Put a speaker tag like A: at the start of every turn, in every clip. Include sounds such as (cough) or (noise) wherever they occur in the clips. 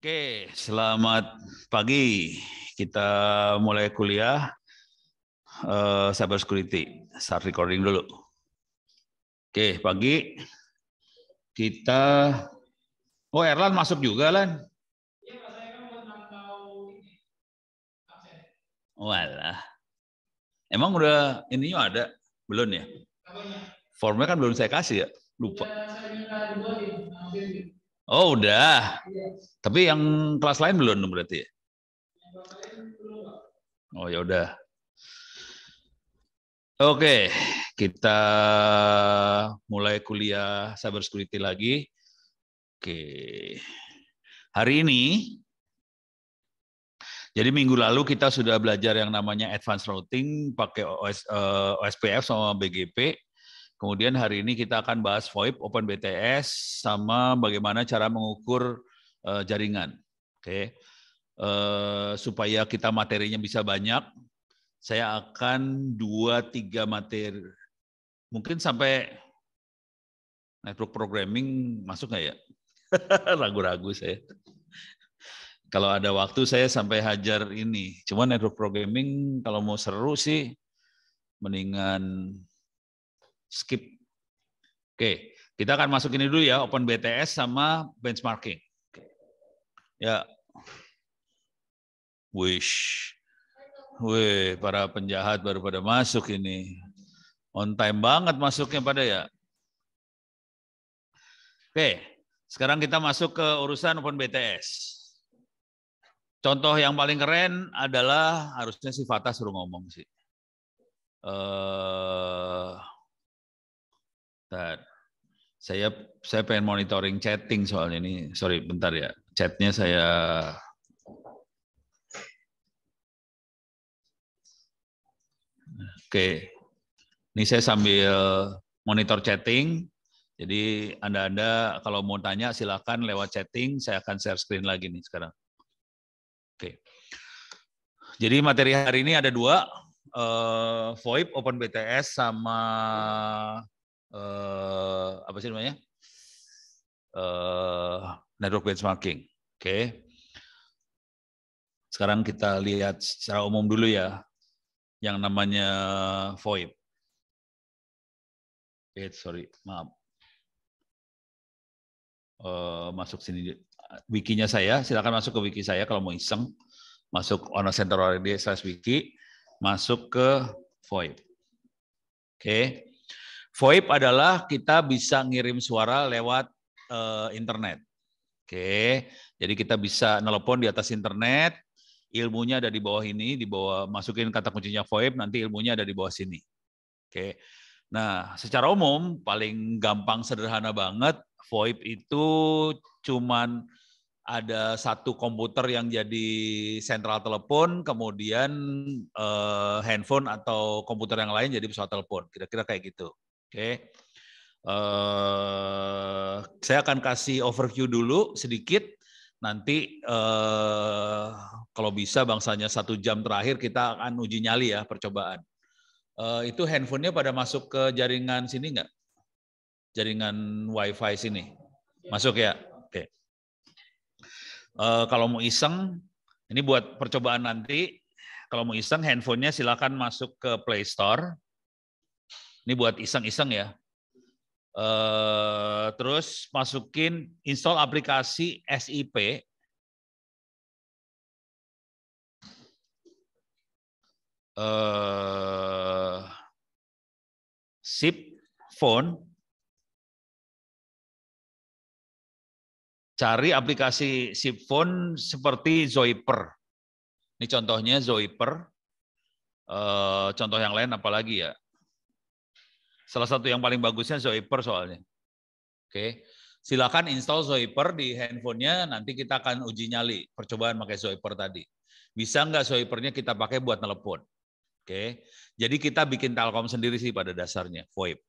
A: Oke, selamat
B: pagi. Kita mulai kuliah uh,
C: cyber security. Start recording dulu. Oke, pagi
B: kita Oh, Erlan masuk juga, Lan. Walah. Iya, kan oh, Emang
C: udah ininya ada? Belum ya? Formnya kan belum saya kasih ya? Lupa.
A: Iya,
C: Oh udah. Tapi yang kelas lain belum berarti ya? Oh ya udah. Oke, kita mulai kuliah cyber security lagi. Oke. Hari ini jadi minggu lalu kita sudah belajar yang namanya advanced routing pakai OS, uh, eh, OSPF sama BGP. Kemudian hari ini kita akan bahas VoIP, Open BTS, sama bagaimana cara mengukur uh, jaringan. Oke, okay. uh, eh, supaya kita materinya bisa banyak, saya akan dua tiga materi, mungkin sampai network programming masuk nggak ya? (laughs) Ragu-ragu saya. Kalau ada waktu saya sampai hajar ini. Cuma network programming kalau mau seru sih mendingan skip. Oke, kita akan masuk ini dulu ya, open BTS sama benchmarking. Ya.
B: Wish. Wih, para penjahat baru pada masuk ini. On time banget masuknya pada ya.
C: Oke, sekarang kita masuk ke urusan open BTS. Contoh yang paling keren adalah harusnya si Fatah suruh ngomong sih. Eh, Bentar. Saya
B: saya pengen monitoring chatting soalnya ini. Sorry, bentar ya. Chatnya saya Oke. Ini saya sambil monitor chatting. Jadi
C: Anda-Anda kalau mau tanya silakan lewat chatting. Saya akan share screen lagi nih sekarang. Oke. Jadi materi hari ini ada dua.
B: Uh,
C: VoIP, OpenBTS, sama uh, apa sih namanya? uh, network benchmarking. Oke. Okay.
B: Sekarang kita lihat secara umum dulu ya yang namanya VoIP. Eh, sorry, maaf. Uh, masuk sini wikinya saya, silakan masuk ke wiki saya kalau
C: mau iseng. Masuk on Center already slash wiki, masuk ke VoIP. Oke. Okay. VoIP adalah kita bisa ngirim suara lewat uh, internet. Oke, okay. jadi kita bisa nelpon di atas internet, ilmunya ada di bawah ini, di bawah masukin kata kuncinya VoIP, nanti ilmunya ada di bawah sini. Oke. Okay. Nah, secara umum paling gampang sederhana banget VoIP itu cuman ada satu komputer yang jadi sentral telepon, kemudian uh, handphone atau komputer yang lain jadi pesawat telepon. Kira-kira kayak gitu. Oke. Okay. Uh, eh, saya akan kasih overview dulu sedikit. Nanti uh, kalau bisa bangsanya satu jam terakhir kita akan uji nyali ya percobaan. Uh, itu handphonenya pada masuk ke jaringan sini nggak? Jaringan WiFi sini. Ya. Masuk ya? Oke. Okay. Uh, kalau mau iseng, ini buat percobaan nanti. Kalau mau iseng, handphonenya silakan masuk ke Play Store ini buat iseng-iseng ya. Eh,
B: terus masukin install aplikasi SIP.
A: Eh, SIP phone.
B: Cari aplikasi SIP phone seperti Zoiper. Ini contohnya Zoiper. Eh, contoh yang lain
C: apalagi ya? Salah satu yang paling bagusnya Zoiper soalnya. Oke. Silakan install Zoiper di handphonenya, nanti kita akan uji nyali percobaan pakai Zoiper tadi. Bisa nggak Zoipernya kita pakai buat telepon? Oke. Jadi kita bikin Telkom sendiri sih pada dasarnya, VoIP.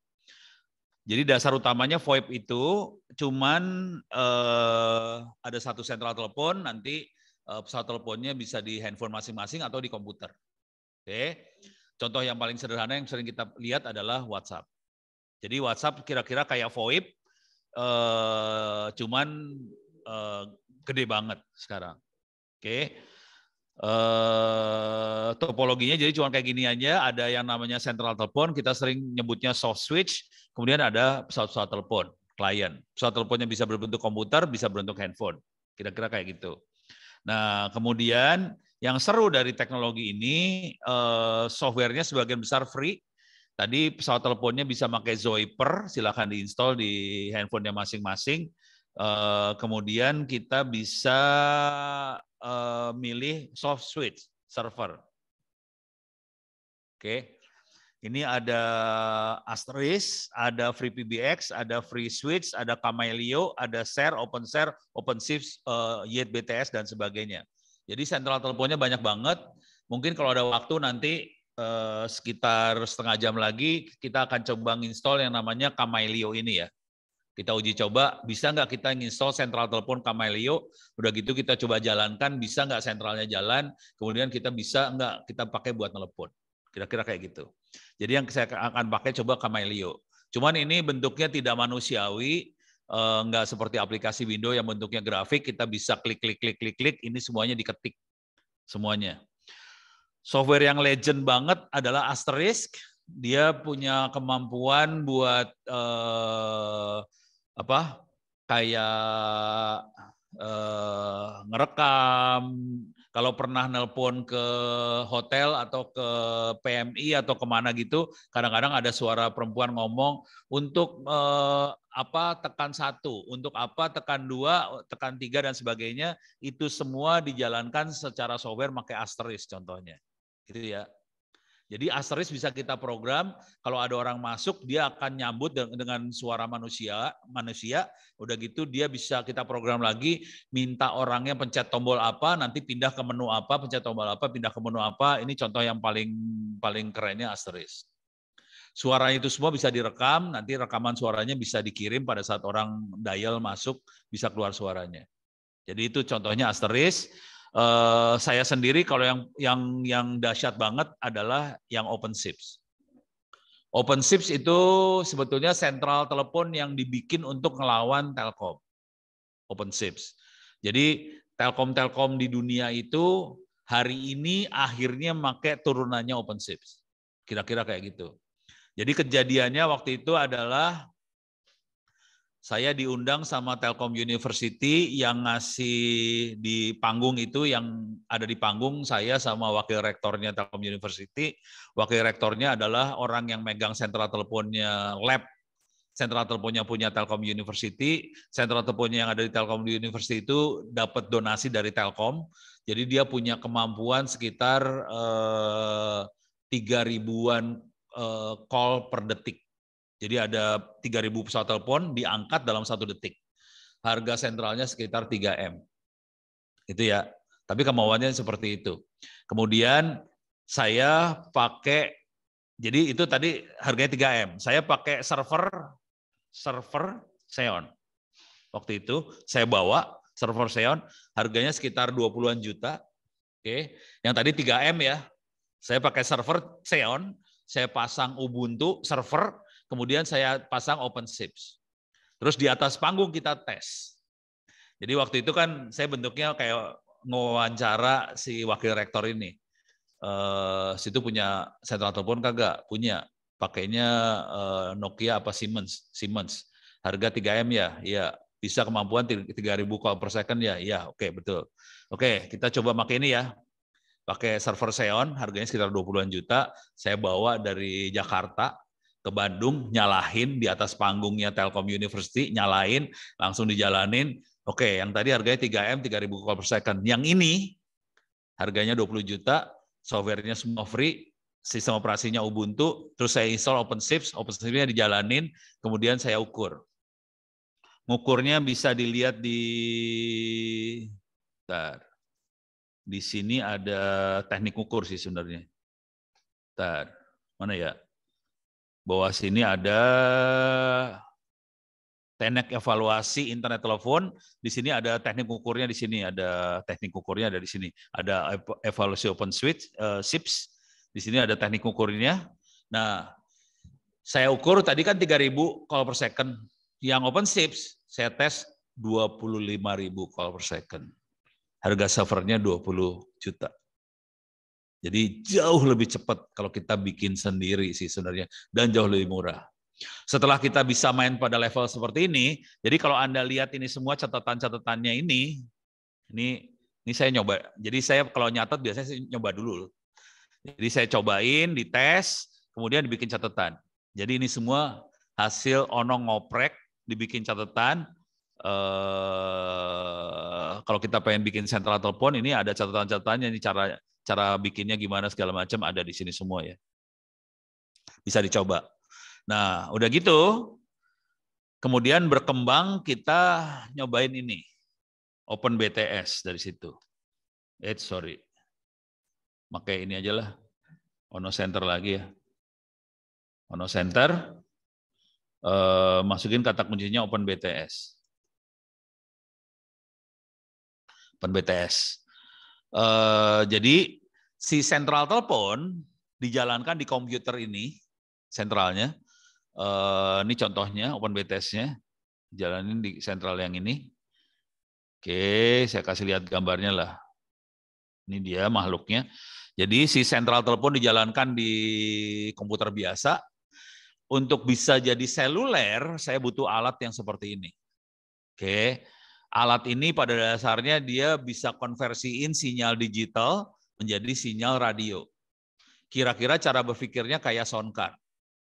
C: Jadi dasar utamanya VoIP itu cuman eh, ada satu sentral telepon, nanti eh, pesawat teleponnya bisa di handphone masing-masing atau di komputer. Oke. Contoh yang paling sederhana yang sering kita lihat adalah WhatsApp. Jadi WhatsApp kira-kira kayak VoIP, eh, cuman eh, gede banget sekarang. Oke. Okay. Uh, eh, topologinya jadi cuma kayak gini aja, ada yang namanya central telepon, kita sering nyebutnya soft switch, kemudian ada pesawat-pesawat telepon, klien. Pesawat teleponnya bisa berbentuk komputer, bisa berbentuk handphone. Kira-kira kayak gitu. Nah, kemudian yang seru dari teknologi ini, uh, softwarenya sebagian besar free, Tadi pesawat teleponnya bisa pakai Zoiper, silahkan diinstal di handphonenya masing-masing. Eh, kemudian kita bisa eh, milih soft switch server. Oke, ini ada Asterisk, ada Free PBX, ada Free Switch, ada Camelio, ada Share, Open Share, Open Shift, eh, Yet BTS dan sebagainya. Jadi sentral teleponnya banyak banget. Mungkin kalau ada waktu nanti Eh, sekitar setengah jam lagi kita akan coba install yang namanya Kamailio ini ya. Kita uji coba, bisa nggak kita install sentral telepon Kamailio udah gitu kita coba jalankan, bisa nggak sentralnya jalan, kemudian kita bisa nggak kita pakai buat telepon. Kira-kira kayak gitu. Jadi yang saya akan pakai coba Kamailio Cuman ini bentuknya tidak manusiawi, eh, nggak seperti aplikasi Windows yang bentuknya grafik, kita bisa klik, klik, klik, klik, klik, ini semuanya diketik. Semuanya. Software yang legend banget adalah Asterisk. Dia punya kemampuan buat eh, apa? Kayak eh, ngerekam. Kalau pernah nelpon ke hotel atau ke PMI atau kemana gitu, kadang-kadang ada suara perempuan ngomong untuk eh, apa tekan satu, untuk apa tekan dua, tekan tiga dan sebagainya itu semua dijalankan secara software pakai asterisk contohnya. Gitu ya. Jadi asteris bisa kita program kalau ada orang masuk dia akan nyambut dengan suara manusia, manusia. Udah gitu dia bisa kita program lagi minta orangnya pencet tombol apa, nanti pindah ke menu apa, pencet tombol apa, pindah ke menu apa. Ini contoh yang paling paling kerennya asteris. Suara itu semua bisa direkam, nanti rekaman suaranya bisa dikirim pada saat orang dial masuk bisa keluar suaranya. Jadi itu contohnya asteris. Eh, saya sendiri kalau yang yang yang dahsyat banget adalah yang open Open ships itu sebetulnya sentral telepon yang dibikin untuk ngelawan Telkom. Open ships. Jadi Telkom-telkom di dunia itu hari ini akhirnya pakai turunannya open ships. Kira-kira kayak gitu. Jadi kejadiannya waktu itu adalah saya diundang sama Telkom University yang ngasih di panggung itu yang ada di panggung saya sama wakil rektornya Telkom University. Wakil rektornya adalah orang yang megang sentral teleponnya lab Sentral teleponnya punya Telkom University, Sentral teleponnya yang ada di Telkom University itu dapat donasi dari Telkom. Jadi dia punya kemampuan sekitar eh, tiga eh, ribuan eh, call per detik jadi ada 3.000 pesawat telepon diangkat dalam satu detik. Harga sentralnya sekitar 3M. Itu ya. Tapi kemauannya seperti itu. Kemudian saya pakai, jadi itu tadi harganya 3M. Saya pakai server, server Xeon. Waktu itu saya bawa server Xeon, harganya sekitar 20-an juta. Oke, yang tadi 3M ya. Saya pakai server Xeon, saya pasang Ubuntu server, kemudian saya pasang open ships. Terus di atas panggung kita tes. Jadi waktu itu kan saya bentuknya kayak ngewawancara si wakil rektor ini. Eh, situ punya sentral telepon kagak? Punya. Pakainya eh, Nokia apa Siemens? Siemens. Harga 3M ya? ya Bisa kemampuan 3000 call per second ya? Iya, oke okay, betul. Oke, okay, kita coba pakai ini ya pakai server Xeon, harganya sekitar 20-an juta. Saya bawa dari Jakarta ke Bandung, nyalahin di atas panggungnya Telkom University, nyalain, langsung dijalanin. Oke, yang tadi harganya 3M, 3000 call per second. Yang ini harganya 20 juta, softwarenya semua free, sistem operasinya Ubuntu, terus saya install OpenShift, OpenShift-nya dijalanin, kemudian saya ukur. Ngukurnya bisa dilihat di Bentar. Di sini ada teknik ukur sih sebenarnya. Bentar. Mana ya? Bahwa sini ada teknik evaluasi internet telepon. Di sini ada teknik ukurnya di sini, ada teknik ukurnya ada di sini. Ada evaluasi open switch, uh, eh, SIPS. Di sini ada teknik ukurnya. Nah, saya ukur tadi kan 3000 call per second. Yang open SIPS saya tes 25.000 call per second. Harga servernya 20 juta. Jadi jauh lebih cepat kalau kita bikin sendiri sih sebenarnya dan jauh lebih murah. Setelah kita bisa main pada level seperti ini, jadi kalau Anda lihat ini semua catatan-catatannya ini, ini ini saya nyoba. Jadi saya kalau nyatet biasanya saya nyoba dulu. Jadi saya cobain, dites, kemudian dibikin catatan. Jadi ini semua hasil onong ngoprek dibikin catatan. Eh, kalau kita pengen bikin sentral telepon, ini ada catatan-catatannya, ini cara cara bikinnya gimana segala macam ada di sini semua ya. Bisa dicoba. Nah, udah gitu kemudian berkembang kita nyobain ini. Open BTS dari situ. Eh, sorry. Pakai ini aja lah. Ono Center lagi ya.
B: Ono Center, eh, masukin kata kuncinya Open BTS. Open BTS.
C: Eh, jadi si sentral telepon dijalankan di komputer ini sentralnya. Uh, ini contohnya open BTS-nya. Jalanin di sentral yang ini. Oke, saya kasih lihat gambarnya lah. Ini dia makhluknya. Jadi si sentral telepon dijalankan di komputer biasa. Untuk bisa jadi seluler, saya butuh alat yang seperti ini. Oke. Alat ini pada dasarnya dia bisa konversiin sinyal digital menjadi sinyal radio. Kira-kira cara berpikirnya kayak sound card.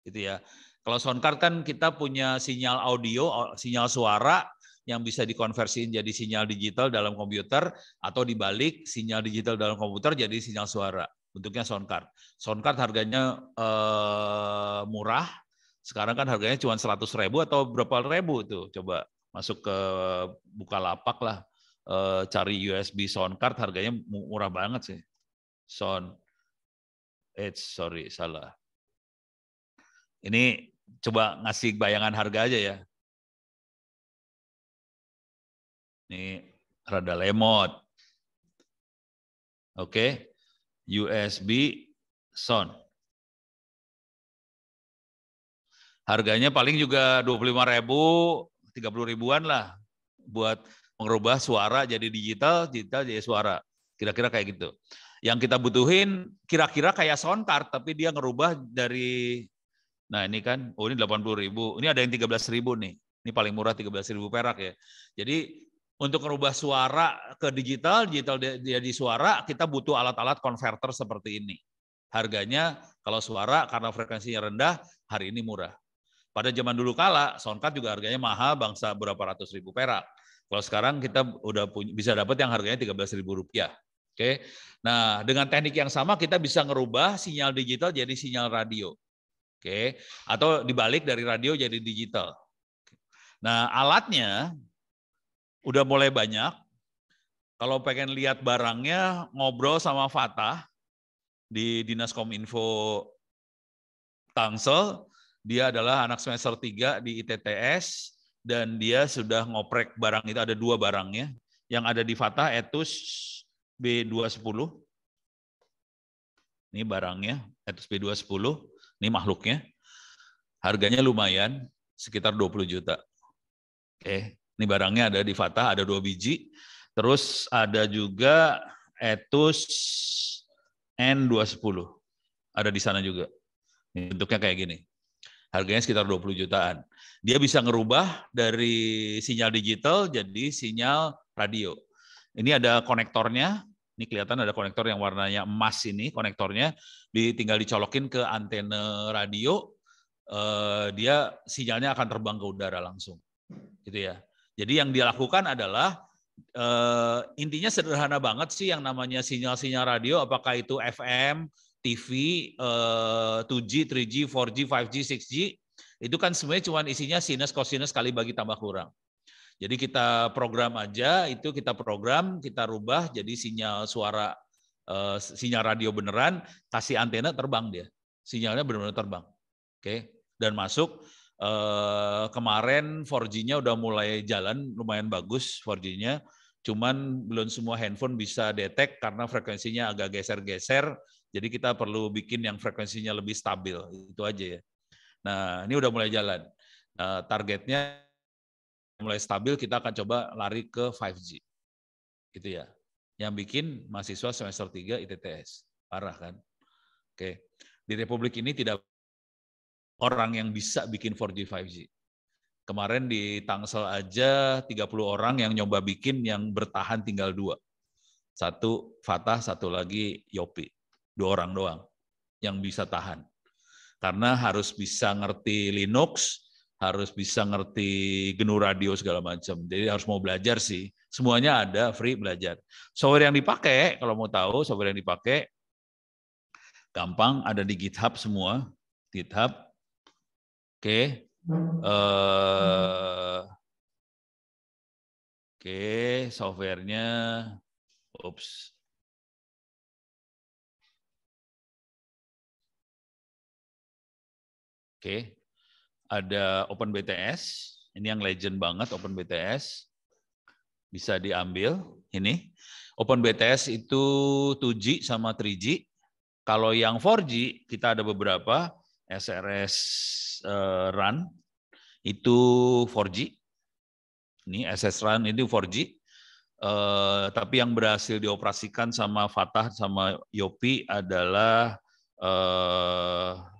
C: Gitu ya. Kalau sound card kan kita punya sinyal audio, sinyal suara yang bisa dikonversiin jadi sinyal digital dalam komputer atau dibalik sinyal digital dalam komputer jadi sinyal suara. Bentuknya sound card. Sound card harganya eh, murah. Sekarang kan harganya cuma 100 ribu atau berapa ribu tuh coba masuk ke buka lapak lah, eh, cari USB sound card harganya
B: murah banget sih. Sound, eh sorry salah. Ini coba ngasih bayangan harga aja ya.
A: Ini rada lemot. Oke, okay. USB sound.
B: Harganya paling juga 25 ribu, Tiga puluh
C: ribuan lah buat mengubah suara jadi digital, digital jadi suara. Kira-kira kayak gitu. Yang kita butuhin kira-kira kayak sontar, tapi dia ngerubah dari, nah ini kan, oh ini puluh ribu, ini ada yang tiga belas ribu nih. Ini paling murah tiga belas ribu perak ya. Jadi untuk merubah suara ke digital, digital jadi suara, kita butuh alat-alat konverter seperti ini. Harganya kalau suara karena frekuensinya rendah, hari ini murah. Pada zaman dulu kala, soundcard juga harganya mahal, bangsa berapa ratus ribu perak. Kalau sekarang kita udah punya, bisa dapat yang harganya tiga belas ribu rupiah. Oke, okay? nah dengan teknik yang sama kita bisa ngerubah sinyal digital jadi sinyal radio. Oke, okay? atau dibalik dari radio jadi digital. Nah alatnya udah mulai banyak. Kalau pengen lihat barangnya, ngobrol sama Fatah di Dinas Kominfo Tangsel, dia adalah anak semester 3 di ITTS dan dia sudah ngoprek barang itu ada dua barangnya yang ada di Fatah Etus B210. Ini barangnya Etus B210, ini makhluknya. Harganya lumayan, sekitar 20 juta. Oke, eh, ini barangnya ada di Fatah ada dua biji. Terus ada juga Etus N210. Ada di sana juga. Bentuknya kayak gini harganya sekitar 20 jutaan. Dia bisa ngerubah dari sinyal digital jadi sinyal radio. Ini ada konektornya, ini kelihatan ada konektor yang warnanya emas ini, konektornya tinggal dicolokin ke antena radio, eh, dia sinyalnya akan terbang ke udara langsung. Gitu ya. Jadi yang dia lakukan adalah eh, intinya sederhana banget sih yang namanya sinyal-sinyal radio, apakah itu FM, TV uh, 2G, 3G, 4G, 5G, 6G itu kan sebenarnya cuma isinya sinus kosinus kali bagi tambah kurang. Jadi kita program aja itu kita program, kita rubah jadi sinyal suara uh, sinyal radio beneran kasih antena terbang dia. Sinyalnya benar-benar terbang. Oke, okay? dan masuk eh, kemarin 4G-nya udah mulai jalan lumayan bagus 4G-nya cuman belum semua handphone bisa detect karena frekuensinya agak geser-geser jadi kita perlu bikin yang frekuensinya lebih stabil, itu aja ya. Nah, ini udah mulai jalan. Nah, targetnya mulai stabil, kita akan coba lari ke 5G. Gitu ya. Yang bikin mahasiswa semester 3 ITTS. Parah kan? Oke. Di Republik ini tidak orang yang bisa bikin 4G, 5G. Kemarin di Tangsel aja 30 orang yang nyoba bikin yang bertahan tinggal dua. Satu Fatah, satu lagi Yopi dua orang doang yang bisa tahan. Karena harus bisa ngerti Linux, harus bisa ngerti genu radio segala macam. Jadi harus mau belajar sih. Semuanya ada free belajar. Software yang dipakai, kalau mau tahu software yang dipakai, gampang ada di GitHub semua.
B: GitHub, oke. Okay. Uh, eh,
A: Oke, okay, softwarenya, ups, Oke. Ada Open BTS. ini yang legend banget Open
C: BTS Bisa diambil ini. Open BTS itu 2G sama 3G. Kalau yang 4G kita ada beberapa SRS uh, eh, Run itu 4G. Ini SS Run ini 4G. Uh, eh, tapi yang berhasil dioperasikan sama
B: Fatah sama Yopi adalah uh,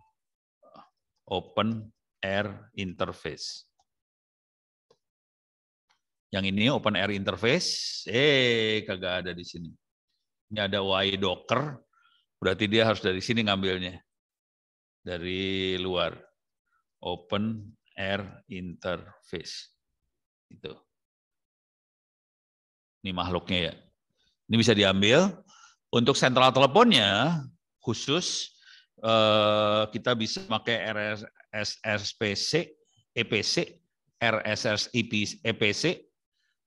B: open air interface. Yang ini open air interface, eh kagak ada di sini. Ini
C: ada Y Docker, berarti dia harus dari sini ngambilnya. Dari
B: luar. Open air interface. Itu. Ini makhluknya ya. Ini bisa diambil.
C: Untuk sentral teleponnya khusus Eh, kita bisa pakai RSSPC, EPC, RSS EPC,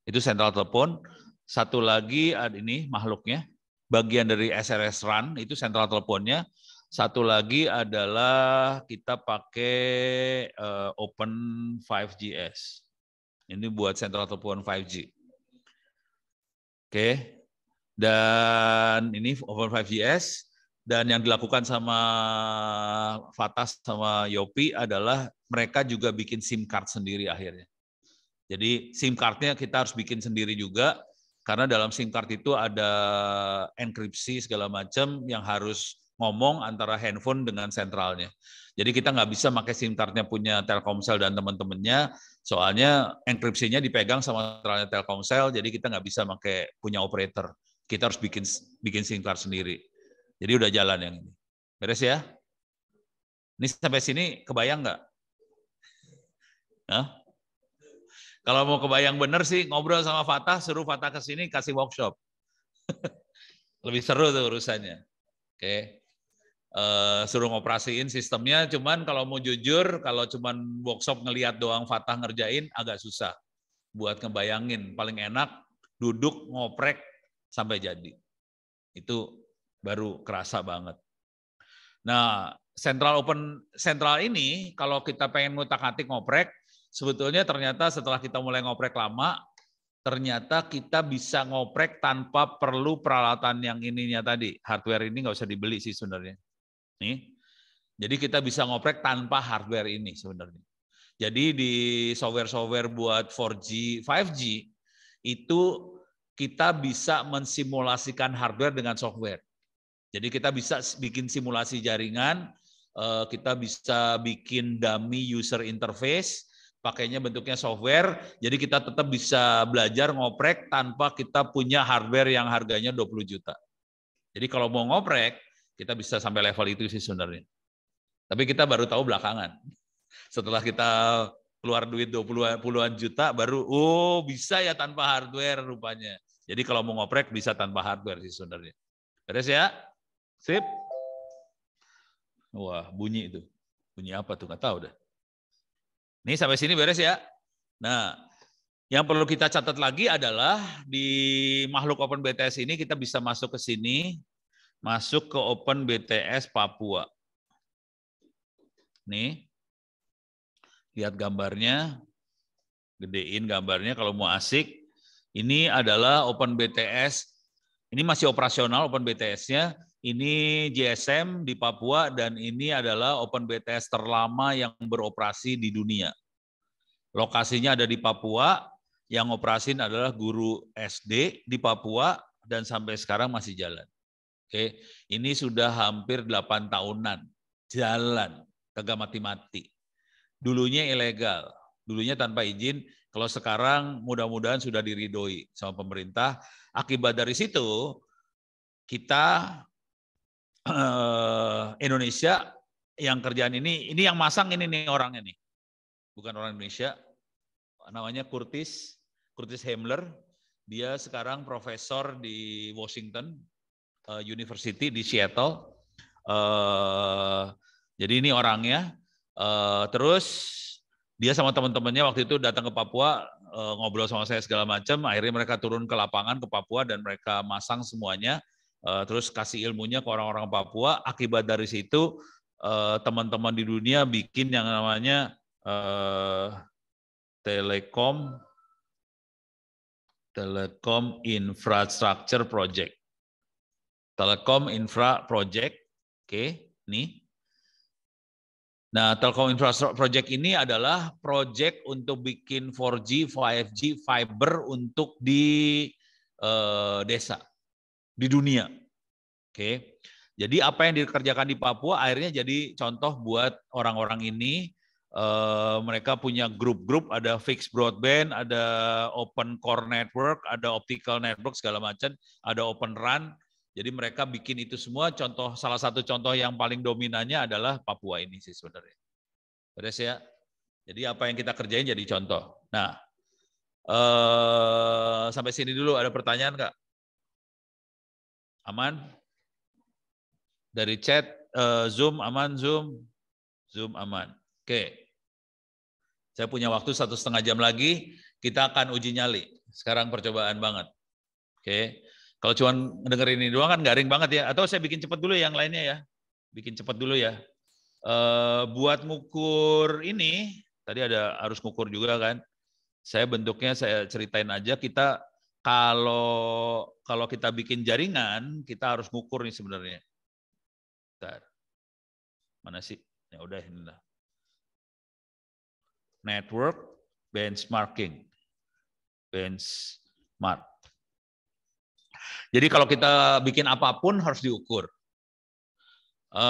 C: itu sentral telepon. Satu lagi ini makhluknya, bagian dari SRS Run itu sentral teleponnya. Satu lagi adalah kita pakai uh, Open 5GS. Ini buat sentral telepon 5G. Oke. Okay. Dan ini Open 5GS. Dan yang dilakukan sama Fatas sama Yopi adalah mereka juga bikin SIM card sendiri akhirnya. Jadi SIM cardnya kita harus bikin sendiri juga karena dalam SIM card itu ada enkripsi segala macam yang harus ngomong antara handphone dengan sentralnya. Jadi kita nggak bisa pakai SIM cardnya punya Telkomsel dan teman-temannya, soalnya enkripsinya dipegang sama sentralnya Telkomsel, jadi kita nggak bisa pakai punya operator. Kita harus bikin bikin SIM card sendiri. Jadi udah jalan yang ini. Beres ya? Ini sampai sini kebayang nggak? Nah, kalau mau kebayang bener sih ngobrol sama Fatah, suruh Fatah ke sini kasih workshop. (laughs) Lebih seru tuh urusannya. Oke. Okay. Uh, eh, suruh ngoperasiin sistemnya, cuman kalau mau jujur, kalau cuman workshop ngelihat doang Fatah ngerjain agak susah buat ngebayangin. Paling enak duduk ngoprek sampai jadi. Itu baru kerasa banget. Nah, Central Open Central ini kalau kita pengen ngutak-atik ngoprek, sebetulnya ternyata setelah kita mulai ngoprek lama, ternyata kita bisa ngoprek tanpa perlu peralatan yang ininya tadi. Hardware ini nggak usah dibeli sih sebenarnya. Nih. Jadi kita bisa ngoprek tanpa hardware ini sebenarnya. Jadi di software-software buat 4G, 5G itu kita bisa mensimulasikan hardware dengan software. Jadi kita bisa bikin simulasi jaringan, eh, kita bisa bikin dummy user interface, pakainya bentuknya software, jadi kita tetap bisa belajar ngoprek tanpa kita punya hardware yang harganya 20 juta. Jadi kalau mau ngoprek, kita bisa sampai level itu sih sebenarnya. Tapi kita baru tahu belakangan. (laughs) Setelah kita keluar duit 20 puluhan juta baru oh bisa ya tanpa hardware rupanya. Jadi kalau mau ngoprek bisa tanpa hardware sih sebenarnya. Beres ya? Sip? Wah, bunyi itu. Bunyi apa tuh? Nggak tahu dah. Ini sampai sini beres ya. Nah, yang perlu kita catat lagi adalah di makhluk Open BTS ini kita bisa masuk ke sini, masuk ke Open BTS Papua. Nih, lihat gambarnya, gedein gambarnya kalau mau asik. Ini adalah Open BTS, ini masih operasional Open BTS-nya, ini GSM di Papua dan ini adalah Open BTS terlama yang beroperasi di dunia. Lokasinya ada di Papua, yang operasin adalah guru SD di Papua dan sampai sekarang masih jalan. Oke, ini sudah hampir 8 tahunan jalan, kagak mati-mati. Dulunya ilegal, dulunya tanpa izin, kalau sekarang mudah-mudahan sudah diridoi sama pemerintah. Akibat dari situ, kita Eh, Indonesia yang kerjaan ini, ini yang masang ini nih orangnya nih. Bukan orang Indonesia, namanya Curtis, Curtis Hamler. Dia sekarang profesor di Washington eh, University di Seattle. Eh, jadi ini orangnya. terus dia sama teman-temannya waktu itu datang ke Papua ngobrol sama saya segala macam. Akhirnya mereka turun ke lapangan ke Papua dan mereka masang semuanya Eh, terus kasih ilmunya ke orang-orang Papua. Akibat dari situ eh, teman-teman di dunia bikin yang namanya eh, Telekom
B: Telekom Infrastructure Project. Telekom Infra Project, oke, okay, nih.
C: Nah, Telekom Infrastructure Project ini adalah project untuk bikin 4G, 5G, fiber untuk di uh, desa di dunia. Oke. Jadi apa yang dikerjakan di Papua akhirnya jadi contoh buat orang-orang ini. Eh, mereka punya grup-grup, ada fixed broadband, ada open core network, ada optical network segala macam, ada open run. Jadi mereka bikin itu semua. Contoh salah satu contoh yang paling dominannya adalah Papua ini sih sebenarnya. Beres ya. Jadi apa yang kita kerjain jadi contoh. Nah, eh, sampai sini dulu ada pertanyaan nggak? Aman? Dari chat, uh, Zoom aman, Zoom? Zoom aman. Oke. Okay. Saya punya waktu satu setengah jam lagi, kita akan uji nyali. Sekarang percobaan banget. Oke. Okay. Kalau cuma dengerin ini doang kan garing banget ya. Atau saya bikin cepat dulu ya yang lainnya ya. Bikin cepat dulu ya. Uh, buat ngukur ini, tadi ada harus ngukur juga kan. Saya bentuknya saya ceritain aja kita kalau kalau kita bikin jaringan, kita
B: harus ngukur nih sebenarnya. Bentar. Mana sih? Ya udah ini lah. Network benchmarking. Benchmark. Jadi kalau kita bikin
C: apapun harus diukur. E,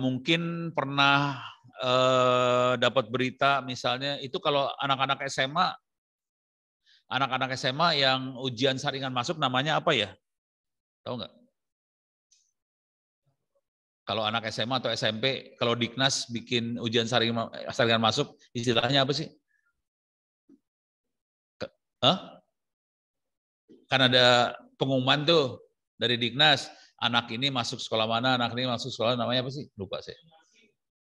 C: mungkin pernah e, dapat berita misalnya itu kalau anak-anak SMA anak-anak SMA yang ujian saringan masuk namanya apa ya? Tahu nggak? Kalau anak SMA atau SMP, kalau Diknas bikin ujian saringan, masuk, istilahnya apa sih? Ke, Kan ada pengumuman tuh dari Diknas, anak ini masuk sekolah mana, anak ini masuk sekolah namanya apa sih? Lupa sih.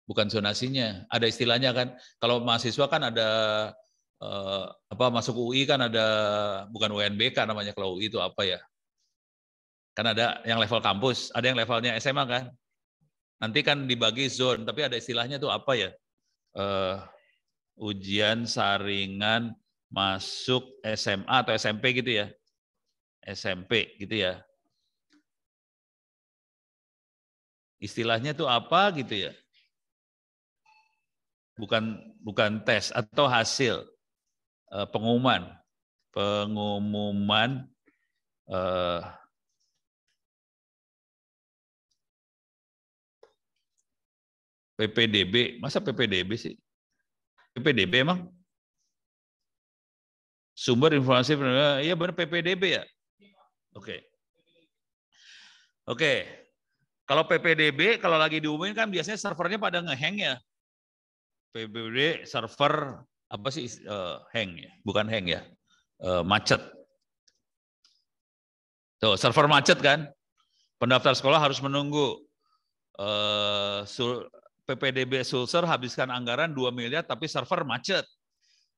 C: Bukan zonasinya, ada istilahnya kan. Kalau mahasiswa kan ada eh, apa masuk UI kan ada bukan UNBK kan namanya kalau UI itu apa ya? Kan ada yang level kampus, ada yang levelnya SMA kan. Nanti kan dibagi zone, tapi ada istilahnya tuh apa ya? Eh, ujian saringan masuk
B: SMA atau SMP gitu ya. SMP gitu ya. Istilahnya tuh apa gitu ya? Bukan bukan tes atau hasil. Eh, pengumuman
A: pengumuman uh, eh, PPDB. Masa PPDB sih? PPDB emang? Sumber
B: informasi iya benar PPDB ya? Oke. Okay. Oke.
C: Okay. Kalau PPDB kalau lagi diumumin kan biasanya servernya pada ngeheng ya. PPDB server apa sih uh, hang ya? Bukan hang ya, uh, macet. Tuh, server macet kan? Pendaftar sekolah harus menunggu uh, sul PPDB Sulser habiskan anggaran 2 miliar tapi server macet.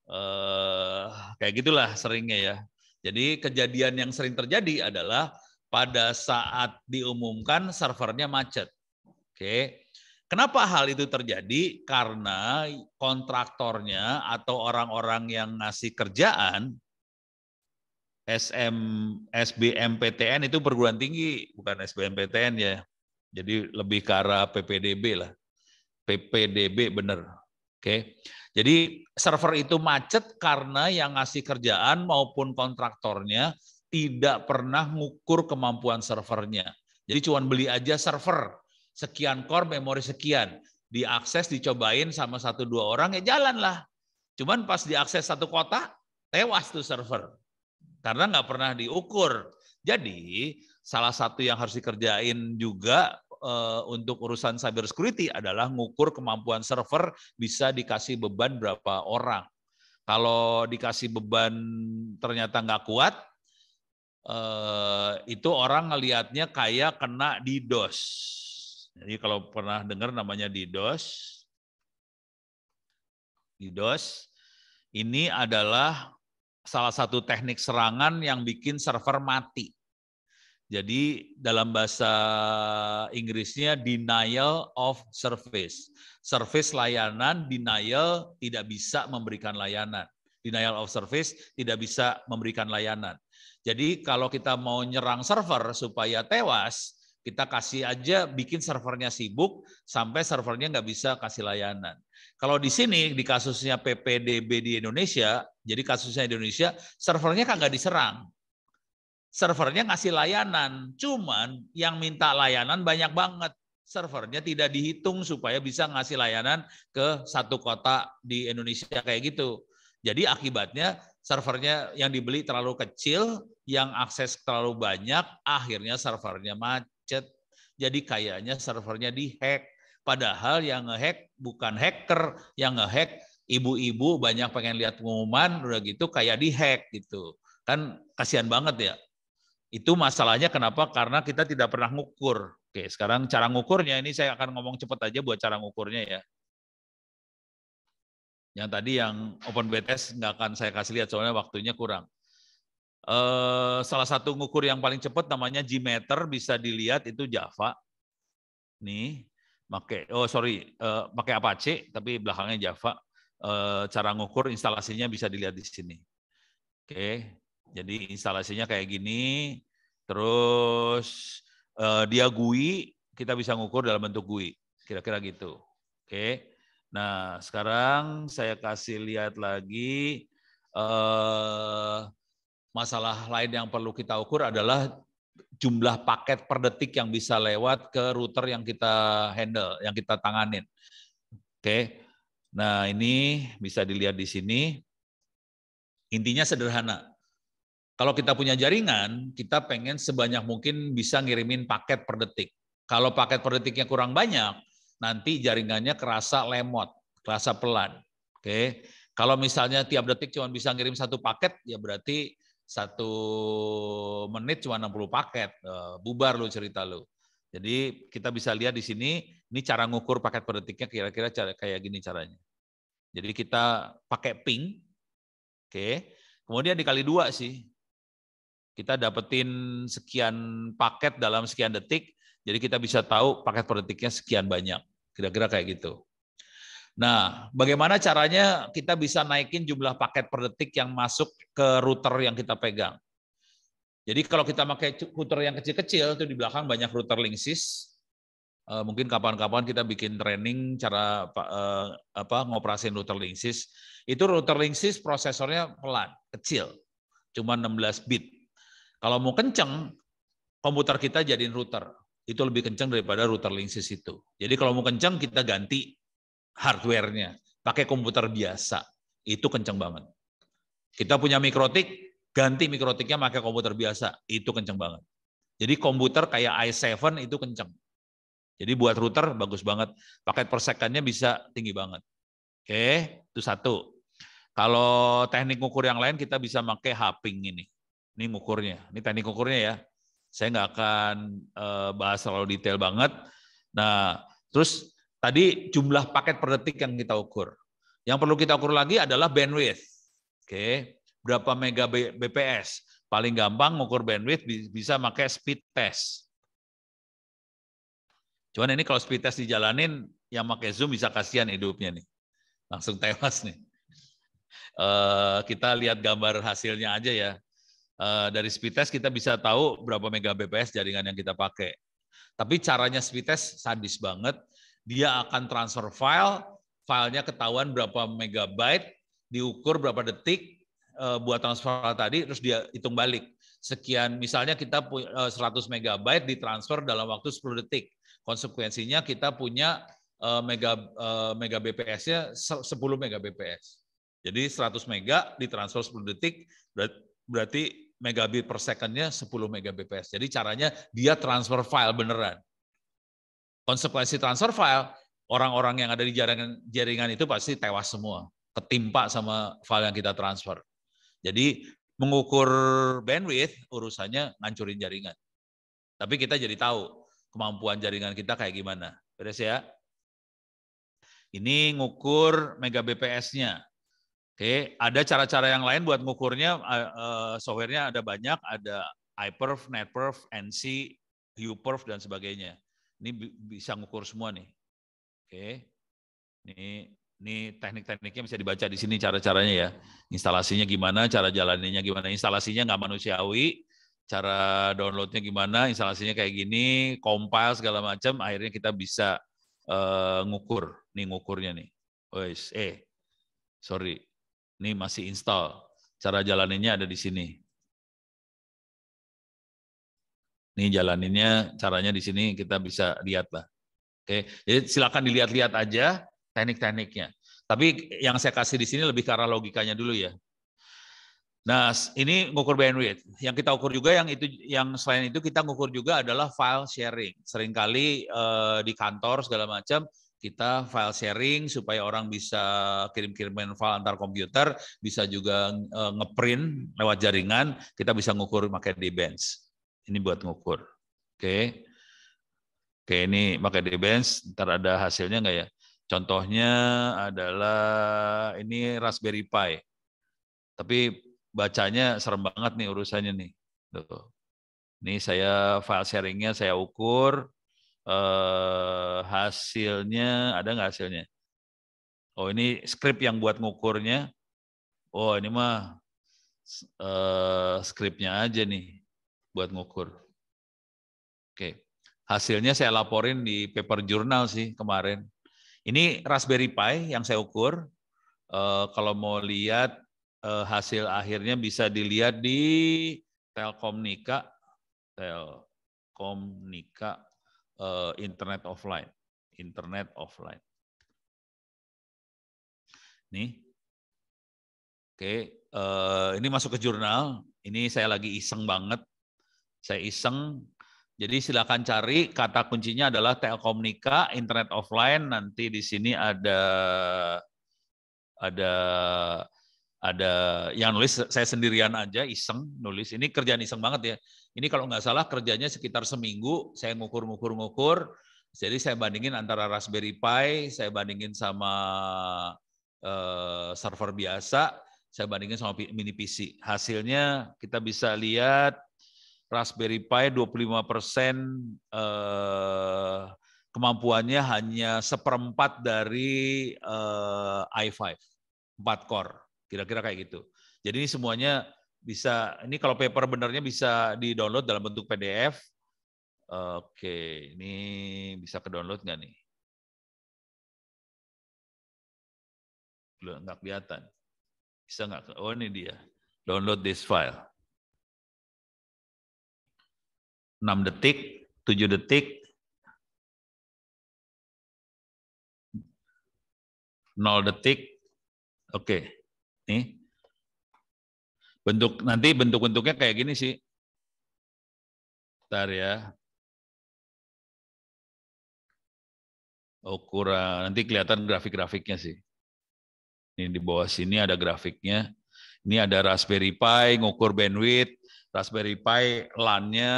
C: Uh, kayak gitulah seringnya ya. Jadi kejadian yang sering terjadi adalah pada saat diumumkan servernya macet. Oke. Okay. Kenapa hal itu terjadi? Karena kontraktornya atau orang-orang yang ngasih kerjaan SM SBMPTN itu perguruan tinggi, bukan SBMPTN ya. Jadi lebih ke arah PPDB lah. PPDB benar. Oke. Jadi server itu macet karena yang ngasih kerjaan maupun kontraktornya tidak pernah ngukur kemampuan servernya. Jadi cuma beli aja server, sekian core memori sekian. Diakses, dicobain sama satu dua orang, ya jalan lah Cuman pas diakses satu kota, tewas tuh server. Karena nggak pernah diukur. Jadi salah satu yang harus dikerjain juga e, untuk urusan cyber security adalah ngukur kemampuan server bisa dikasih beban berapa orang. Kalau dikasih beban ternyata nggak kuat, eh, itu orang ngelihatnya kayak kena di dos jadi kalau pernah dengar namanya DDoS, DDoS ini adalah salah satu teknik serangan yang bikin server mati. Jadi dalam bahasa Inggrisnya denial of service. Service layanan, denial tidak bisa memberikan layanan. Denial of service tidak bisa memberikan layanan. Jadi kalau kita mau nyerang server supaya tewas, kita kasih aja bikin servernya sibuk sampai servernya nggak bisa kasih layanan. Kalau di sini di kasusnya PPDB di Indonesia, jadi kasusnya Indonesia, servernya kan nggak diserang. Servernya ngasih layanan, cuman yang minta layanan banyak banget. Servernya tidak dihitung supaya bisa ngasih layanan ke satu kota di Indonesia kayak gitu. Jadi akibatnya servernya yang dibeli terlalu kecil, yang akses terlalu banyak, akhirnya servernya mati macet. Jadi kayaknya servernya dihack. Padahal yang ngehack bukan hacker, yang ngehack ibu-ibu banyak pengen lihat pengumuman udah gitu kayak dihack gitu. Kan kasihan banget ya. Itu masalahnya kenapa? Karena kita tidak pernah ngukur. Oke, sekarang cara ngukurnya ini saya akan ngomong cepat aja buat cara ngukurnya ya. Yang tadi yang open BTS nggak akan saya kasih lihat soalnya waktunya kurang. Eh, salah satu ngukur yang paling cepat namanya G-meter bisa dilihat itu Java. Nih, pakai oh sorry, pakai eh, apa Apache tapi belakangnya Java. Eh, cara ngukur instalasinya bisa dilihat di sini. Oke. Jadi instalasinya kayak gini, terus dia GUI, kita bisa ngukur dalam bentuk GUI. Kira-kira gitu. Oke. Nah, sekarang saya kasih lihat lagi eh Masalah lain yang perlu kita ukur adalah jumlah paket per detik yang bisa lewat ke router yang kita handle, yang kita tanganin. Oke. Nah, ini bisa dilihat di sini. Intinya sederhana. Kalau kita punya jaringan, kita pengen sebanyak mungkin bisa ngirimin paket per detik. Kalau paket per detiknya kurang banyak, nanti jaringannya kerasa lemot, kerasa pelan. Oke. Kalau misalnya tiap detik cuma bisa ngirim satu paket, ya berarti satu menit cuma 60 paket. Eh, bubar lo cerita lo. Jadi kita bisa lihat di sini, ini cara ngukur paket per detiknya kira-kira kayak gini caranya. Jadi kita pakai ping, oke. Kemudian dikali dua sih, kita dapetin sekian paket dalam sekian detik, jadi kita bisa tahu paket per detiknya sekian banyak. Kira-kira kayak gitu. Nah, bagaimana caranya kita bisa naikin jumlah paket per detik yang masuk ke router yang kita pegang? Jadi kalau kita pakai router yang kecil-kecil itu di belakang banyak router Linksys. Eh, mungkin kapan-kapan kita bikin training cara eh, apa ngoperasin router Linksys. Itu router Linksys prosesornya pelan, kecil, cuma 16 bit. Kalau mau kenceng, komputer kita jadiin router. Itu lebih kenceng daripada router Linksys itu. Jadi kalau mau kenceng kita ganti hardware-nya, pakai komputer biasa. Itu kenceng banget. Kita punya mikrotik, ganti mikrotiknya pakai komputer biasa. Itu kenceng banget. Jadi komputer kayak i7 itu kenceng. Jadi buat router bagus banget. Paket per second bisa tinggi banget. Oke, itu satu. Kalau teknik ngukur yang lain kita bisa pakai hopping ini. Ini ngukurnya. Ini teknik ngukurnya ya. Saya nggak akan eh, bahas terlalu detail banget. Nah, terus Tadi jumlah paket per detik yang kita ukur. Yang perlu kita ukur lagi adalah bandwidth. Oke, berapa mega BPS? Paling gampang ukur bandwidth bisa pakai speed test. Cuman ini kalau speed test dijalanin, yang pakai Zoom bisa kasihan hidupnya nih. Langsung tewas nih. Eh, kita lihat gambar hasilnya aja ya. Eh, dari speed test kita bisa tahu berapa mega BPS jaringan yang kita pakai. Tapi caranya speed test sadis banget. Dia akan transfer file, filenya ketahuan berapa megabyte, diukur berapa detik eh, buat transfer tadi, terus dia hitung balik. Sekian, misalnya kita 100 eh, megabyte ditransfer dalam waktu 10 detik. Konsekuensinya kita punya uh, mega mega BPS-nya 10 mega BPS. Jadi 100 mega ditransfer 10 detik, berarti megabit per second-nya 10 megabps. Jadi caranya dia transfer file beneran konsekuensi transfer file, orang-orang yang ada di jaringan, jaringan itu pasti tewas semua, ketimpa sama file yang kita transfer. Jadi mengukur bandwidth urusannya ngancurin jaringan. Tapi kita jadi tahu kemampuan jaringan kita kayak gimana. Beres ya? Ini ngukur mega BPS-nya. Oke, ada cara-cara yang lain buat ngukurnya. E, softwarenya ada banyak, ada iPerf, NetPerf, NC, UPerf, dan sebagainya. Ini bisa ngukur semua nih. Oke. Ini ini teknik-tekniknya bisa dibaca di sini cara-caranya ya. Instalasinya gimana, cara jalaninnya gimana. Instalasinya nggak manusiawi, cara downloadnya gimana, instalasinya kayak gini, kompas segala macam. Akhirnya kita bisa uh, ngukur, nih ngukurnya nih.
B: Oh, eh, sorry, ini masih install. Cara jalaninnya ada di sini. Nih jalaninnya caranya di sini kita bisa lihat lah. Oke, jadi silakan dilihat-lihat aja teknik-tekniknya.
C: Tapi yang saya kasih di sini lebih karena logikanya dulu ya. Nah, ini ngukur bandwidth. Yang kita ukur juga yang itu yang selain itu kita ngukur juga adalah file sharing. Seringkali eh, di kantor segala macam kita file sharing supaya orang bisa kirim-kirimin file antar komputer, bisa juga eh, ngeprint lewat jaringan, kita bisa ngukur pakai D-bands. Ini buat ngukur. Oke. Oke, ini pakai di bench, ntar ada hasilnya nggak ya? Contohnya adalah ini Raspberry Pi. Tapi bacanya serem banget nih urusannya nih. Tuh. Ini saya file sharingnya saya ukur. Eh, hasilnya, ada nggak hasilnya? Oh ini script yang buat ngukurnya. Oh ini mah eh, skripnya aja nih buat ngukur. Oke, hasilnya saya laporin di paper jurnal sih kemarin. Ini Raspberry Pi yang saya ukur. Eh, kalau mau lihat eh, hasil akhirnya bisa dilihat di telkom Telkomnika, telkom nika
B: eh, Internet Offline, Internet Offline. Nih, oke, ini masuk ke jurnal.
C: Ini saya lagi iseng banget saya iseng. Jadi silakan cari kata kuncinya adalah Telkomnika Internet Offline. Nanti di sini ada ada ada yang nulis saya sendirian aja iseng nulis ini kerjaan iseng banget ya ini kalau nggak salah kerjanya sekitar seminggu saya ngukur ngukur ngukur jadi saya bandingin antara Raspberry Pi saya bandingin sama uh, server biasa saya bandingin sama mini PC hasilnya kita bisa lihat Raspberry Pi 25 persen eh, kemampuannya hanya seperempat dari eh, i5, 4 core, kira-kira kayak gitu. Jadi ini semuanya
B: bisa, ini kalau paper benernya bisa di-download dalam bentuk PDF. Oke, ini bisa ke-download nggak nih? Belum, nggak kelihatan. Bisa nggak? Oh, ini dia. Download this file.
A: 6 detik, 7 detik, 0 detik. Oke. Nih. Bentuk nanti
B: bentuk-bentuknya kayak gini sih. ntar ya. Ukuran nanti kelihatan grafik-grafiknya sih. Ini di bawah sini ada grafiknya. Ini ada Raspberry Pi
C: ngukur bandwidth Raspberry Pi LAN-nya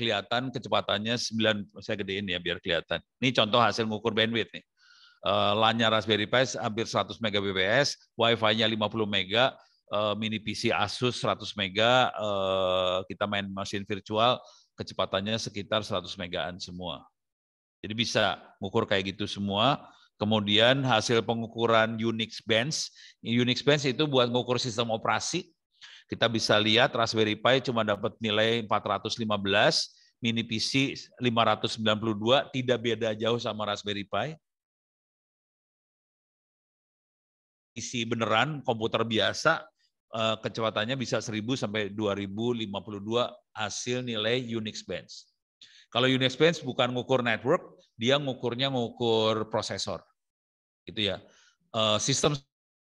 C: kelihatan kecepatannya 9 saya gedein ya biar kelihatan. Ini contoh hasil ngukur bandwidth nih. Eh, LAN-nya Raspberry Pi hampir 100 Mbps, Wi-Fi-nya 50 MB, eh, mini PC Asus 100 MB, eh, kita main mesin virtual kecepatannya sekitar 100 megaan semua. Jadi bisa ngukur kayak gitu semua. Kemudian hasil pengukuran Unix Bench, Unix Bench itu buat ngukur sistem operasi, kita bisa lihat Raspberry Pi cuma dapat nilai 415, mini PC 592, tidak beda jauh sama Raspberry Pi. Isi beneran, komputer biasa, eh, kecepatannya bisa 1000 sampai 2052 hasil nilai Unix Bench. Kalau Unix Bench bukan ngukur network, dia ngukurnya ngukur prosesor. Gitu ya. Eh, sistem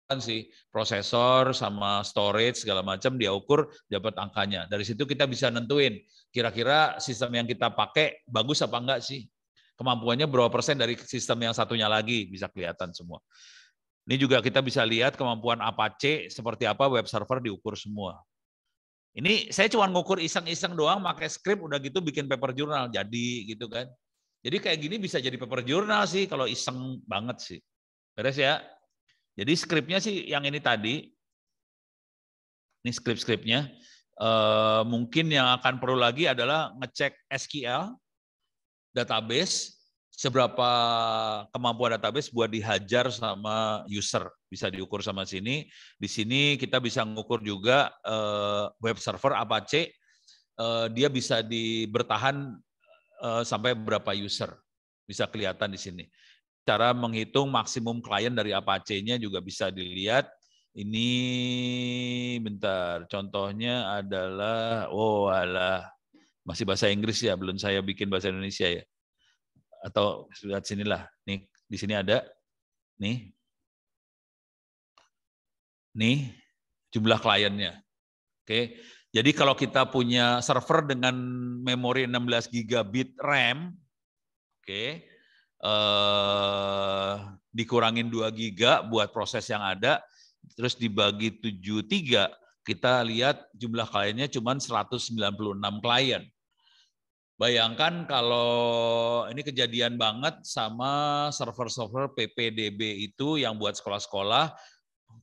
C: kan sih prosesor sama storage segala macam dia ukur dapat angkanya. Dari situ kita bisa nentuin kira-kira sistem yang kita pakai bagus apa enggak sih. Kemampuannya berapa persen dari sistem yang satunya lagi bisa kelihatan semua. Ini juga kita bisa lihat kemampuan Apache seperti apa web server diukur semua. Ini saya cuma ngukur iseng-iseng doang pakai script udah gitu bikin paper jurnal jadi gitu kan. Jadi kayak gini bisa jadi paper jurnal sih kalau iseng banget sih. Beres ya? Jadi skripnya sih yang ini tadi,
B: ini skrip-skripnya.
C: Eh, mungkin yang akan perlu lagi adalah ngecek SQL database seberapa kemampuan database buat dihajar sama user bisa diukur sama sini. Di sini kita bisa mengukur juga eh, web server Apache eh, dia bisa di bertahan sampai berapa user bisa kelihatan di sini cara menghitung maksimum klien dari Apache-nya juga bisa dilihat. Ini bentar, contohnya adalah, oh alah, masih bahasa Inggris ya, belum saya bikin bahasa Indonesia ya.
B: Atau lihat sinilah, nih di sini ada, nih, nih jumlah kliennya. Oke,
C: jadi kalau kita punya server dengan memori 16 gigabit RAM, oke, eh, dikurangin 2 giga buat proses yang ada, terus dibagi 73, kita lihat jumlah kliennya cuma 196 klien. Bayangkan kalau ini kejadian banget sama server-server PPDB itu yang buat sekolah-sekolah,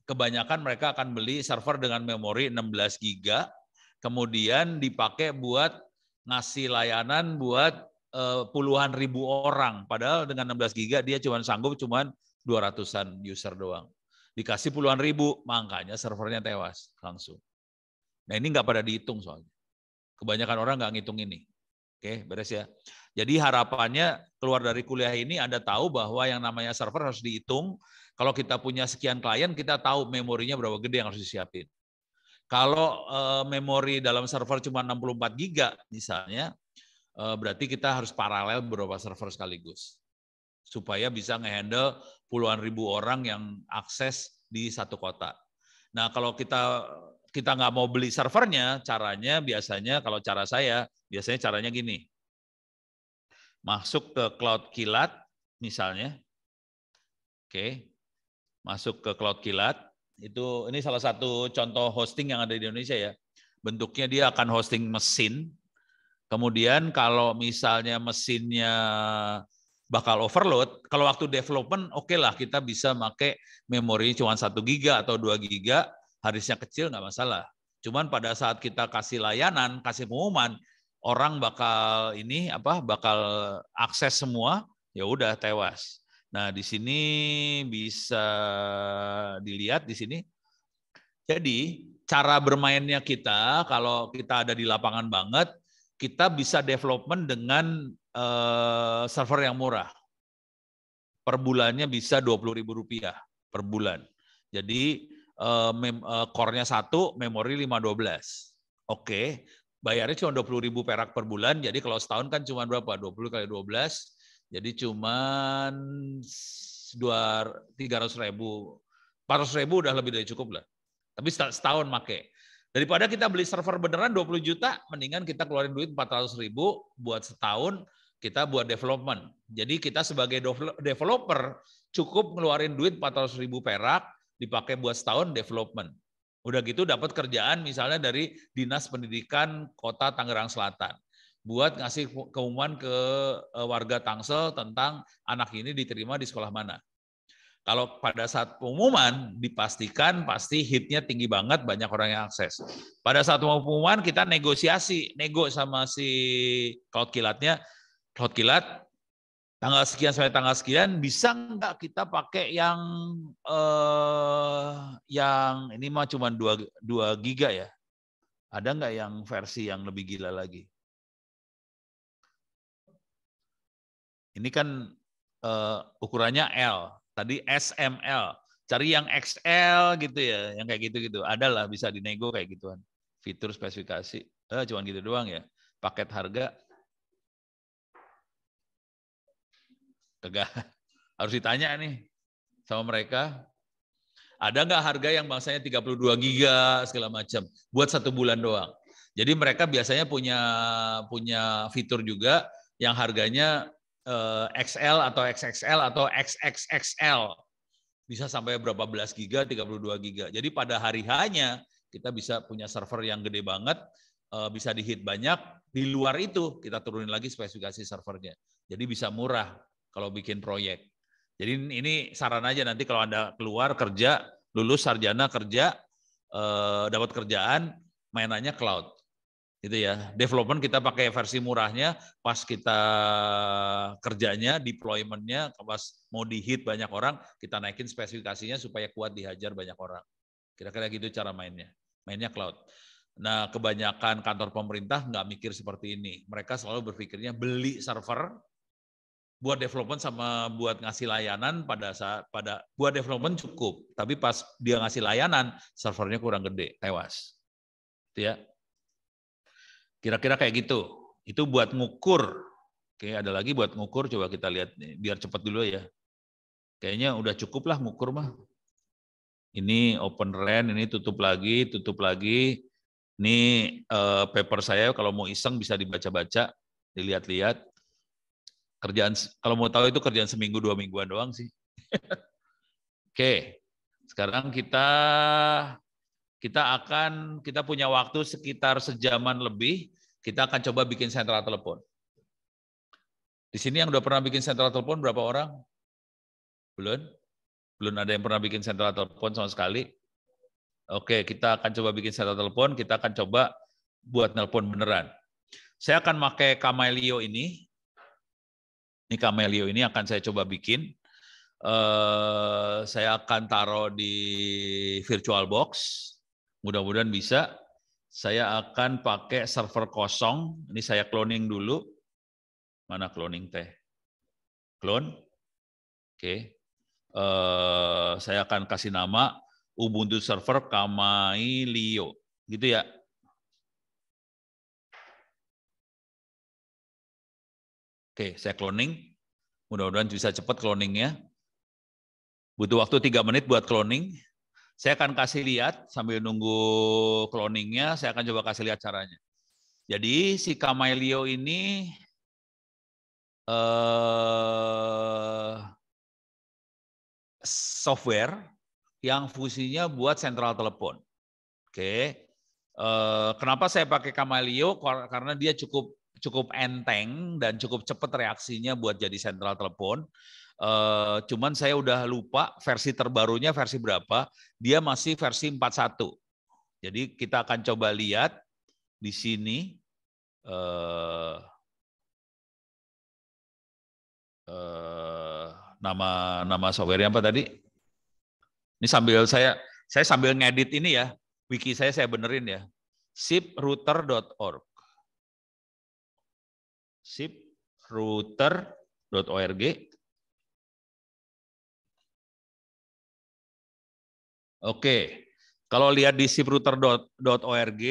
C: kebanyakan mereka akan beli server dengan memori 16 giga, kemudian dipakai buat ngasih layanan buat Eh, puluhan ribu orang. Padahal dengan 16 giga dia cuma sanggup cuma 200-an user doang. Dikasih puluhan ribu, makanya servernya tewas langsung. Nah ini nggak pada dihitung soalnya. Kebanyakan orang nggak ngitung ini. Oke, beres ya. Jadi harapannya keluar dari kuliah ini Anda tahu bahwa yang namanya server harus dihitung. Kalau kita punya sekian klien, kita tahu memorinya berapa gede yang harus disiapin. Kalau e, memori dalam server cuma 64 giga misalnya, Eh, berarti kita harus paralel beberapa server sekaligus supaya bisa ngehandle puluhan ribu orang yang akses di satu kota. Nah kalau kita kita nggak mau beli servernya, caranya biasanya kalau cara saya biasanya caranya gini, masuk ke cloud kilat misalnya, oke, masuk ke cloud kilat itu ini salah satu contoh hosting yang ada di Indonesia ya, bentuknya dia akan hosting mesin, Kemudian kalau misalnya mesinnya bakal overload, kalau waktu development oke okay lah kita bisa pakai memori cuma satu giga atau 2 giga, harusnya kecil nggak masalah. Cuman pada saat kita kasih layanan, kasih pengumuman, orang bakal ini apa bakal akses semua, ya udah tewas. Nah, di sini bisa dilihat di sini. Jadi, cara bermainnya kita kalau kita ada di lapangan banget, kita bisa development dengan uh, server yang murah. Per bulannya bisa Rp20.000 per bulan. Jadi uh, mem uh, core-nya satu, memori 512. Oke, okay. bayarnya cuma 20.000 perak per bulan. Jadi kalau setahun kan cuma berapa? 20 kali 12. Jadi cuma ratus ribu. 400 ribu udah lebih dari cukup lah. Tapi setahun pakai. Daripada kita beli server beneran 20 juta, mendingan kita keluarin duit 400 ribu buat setahun, kita buat development. Jadi kita sebagai developer cukup ngeluarin duit 400 ribu perak, dipakai buat setahun development. Udah gitu dapat kerjaan misalnya dari Dinas Pendidikan Kota Tangerang Selatan buat ngasih keumuman ke eh, warga Tangsel tentang anak ini diterima di sekolah mana. Kalau pada saat pengumuman dipastikan pasti hitnya tinggi banget banyak orang yang akses. Pada saat pengumuman kita negosiasi, nego sama si cloud kilatnya, cloud kilat tanggal sekian sampai tanggal sekian bisa nggak kita pakai yang eh, yang ini mah cuma 2, 2 giga ya? Ada nggak yang versi yang lebih gila lagi? Ini kan uh, ukurannya L. Tadi SML, cari yang XL gitu ya, yang kayak gitu-gitu. Adalah bisa dinego kayak gituan. Fitur spesifikasi, eh, cuman gitu doang ya. Paket harga, kagak (laughs) harus ditanya nih sama mereka. Ada nggak harga yang bangsanya 32 giga segala macam buat satu bulan doang. Jadi mereka biasanya punya punya fitur juga yang harganya Eh, XL atau XXL atau XXXL. Bisa sampai berapa belas giga, 32 giga. Jadi pada hari hanya kita bisa punya server yang gede banget, eh, bisa dihit banyak. Di luar itu kita turunin lagi spesifikasi servernya. Jadi bisa murah kalau bikin proyek. Jadi ini saran aja nanti kalau Anda keluar kerja, lulus sarjana kerja, eh, dapat kerjaan, mainannya cloud gitu ya. Development kita pakai versi murahnya, pas kita kerjanya, deploymentnya, pas mau dihit banyak orang, kita naikin spesifikasinya supaya kuat dihajar banyak orang. Kira-kira gitu cara mainnya. Mainnya cloud. Nah, kebanyakan kantor pemerintah nggak mikir seperti ini. Mereka selalu berpikirnya beli server, buat development sama buat ngasih layanan pada saat pada buat development cukup, tapi pas dia ngasih layanan servernya kurang gede, tewas. Gitu ya. Kira-kira kayak gitu. Itu buat ngukur. Oke, ada lagi buat ngukur, coba kita lihat biar cepat dulu ya. Kayaknya udah cukup lah ngukur mah. Ini open rent, ini tutup lagi, tutup lagi. Ini uh, paper saya kalau mau iseng bisa dibaca-baca, dilihat-lihat. Kerjaan kalau mau tahu itu kerjaan seminggu dua mingguan doang sih. (laughs) Oke. Sekarang kita kita akan kita punya waktu sekitar sejaman lebih, kita akan coba bikin sentral telepon. Di sini yang udah pernah bikin sentral telepon berapa orang? Belum? Belum ada yang pernah bikin sentral telepon sama sekali? Oke, kita akan coba bikin sentral telepon, kita akan coba buat nelpon beneran. Saya akan pakai Camelio ini. Ini Camelio ini akan saya coba bikin. Uh, saya akan taruh di virtual box. Mudah-mudahan bisa. Saya akan pakai server kosong. Ini saya cloning dulu. Mana cloning teh? Clone. Oke. Okay. Eh, saya akan
B: kasih nama Ubuntu Server Kamailio. Gitu ya. Oke, saya cloning. Mudah-mudahan bisa cepat cloningnya. Butuh waktu tiga menit
C: buat cloning. Saya akan kasih lihat sambil nunggu cloningnya, saya akan coba
B: kasih lihat caranya. Jadi si Kamelio ini eh, software
C: yang fungsinya buat sentral telepon. Oke, eh, kenapa saya pakai Kamelio? Karena dia cukup cukup enteng dan cukup cepat reaksinya buat jadi sentral telepon. Uh, cuman saya udah lupa versi terbarunya versi berapa. Dia masih versi 41. Jadi kita akan coba lihat
B: di sini. Uh, nama nama softwarenya apa tadi?
C: Ini sambil saya saya sambil ngedit ini ya. Wiki saya saya benerin ya.
A: siprouter.org siprouter.org Oke. Kalau lihat di siprouter.org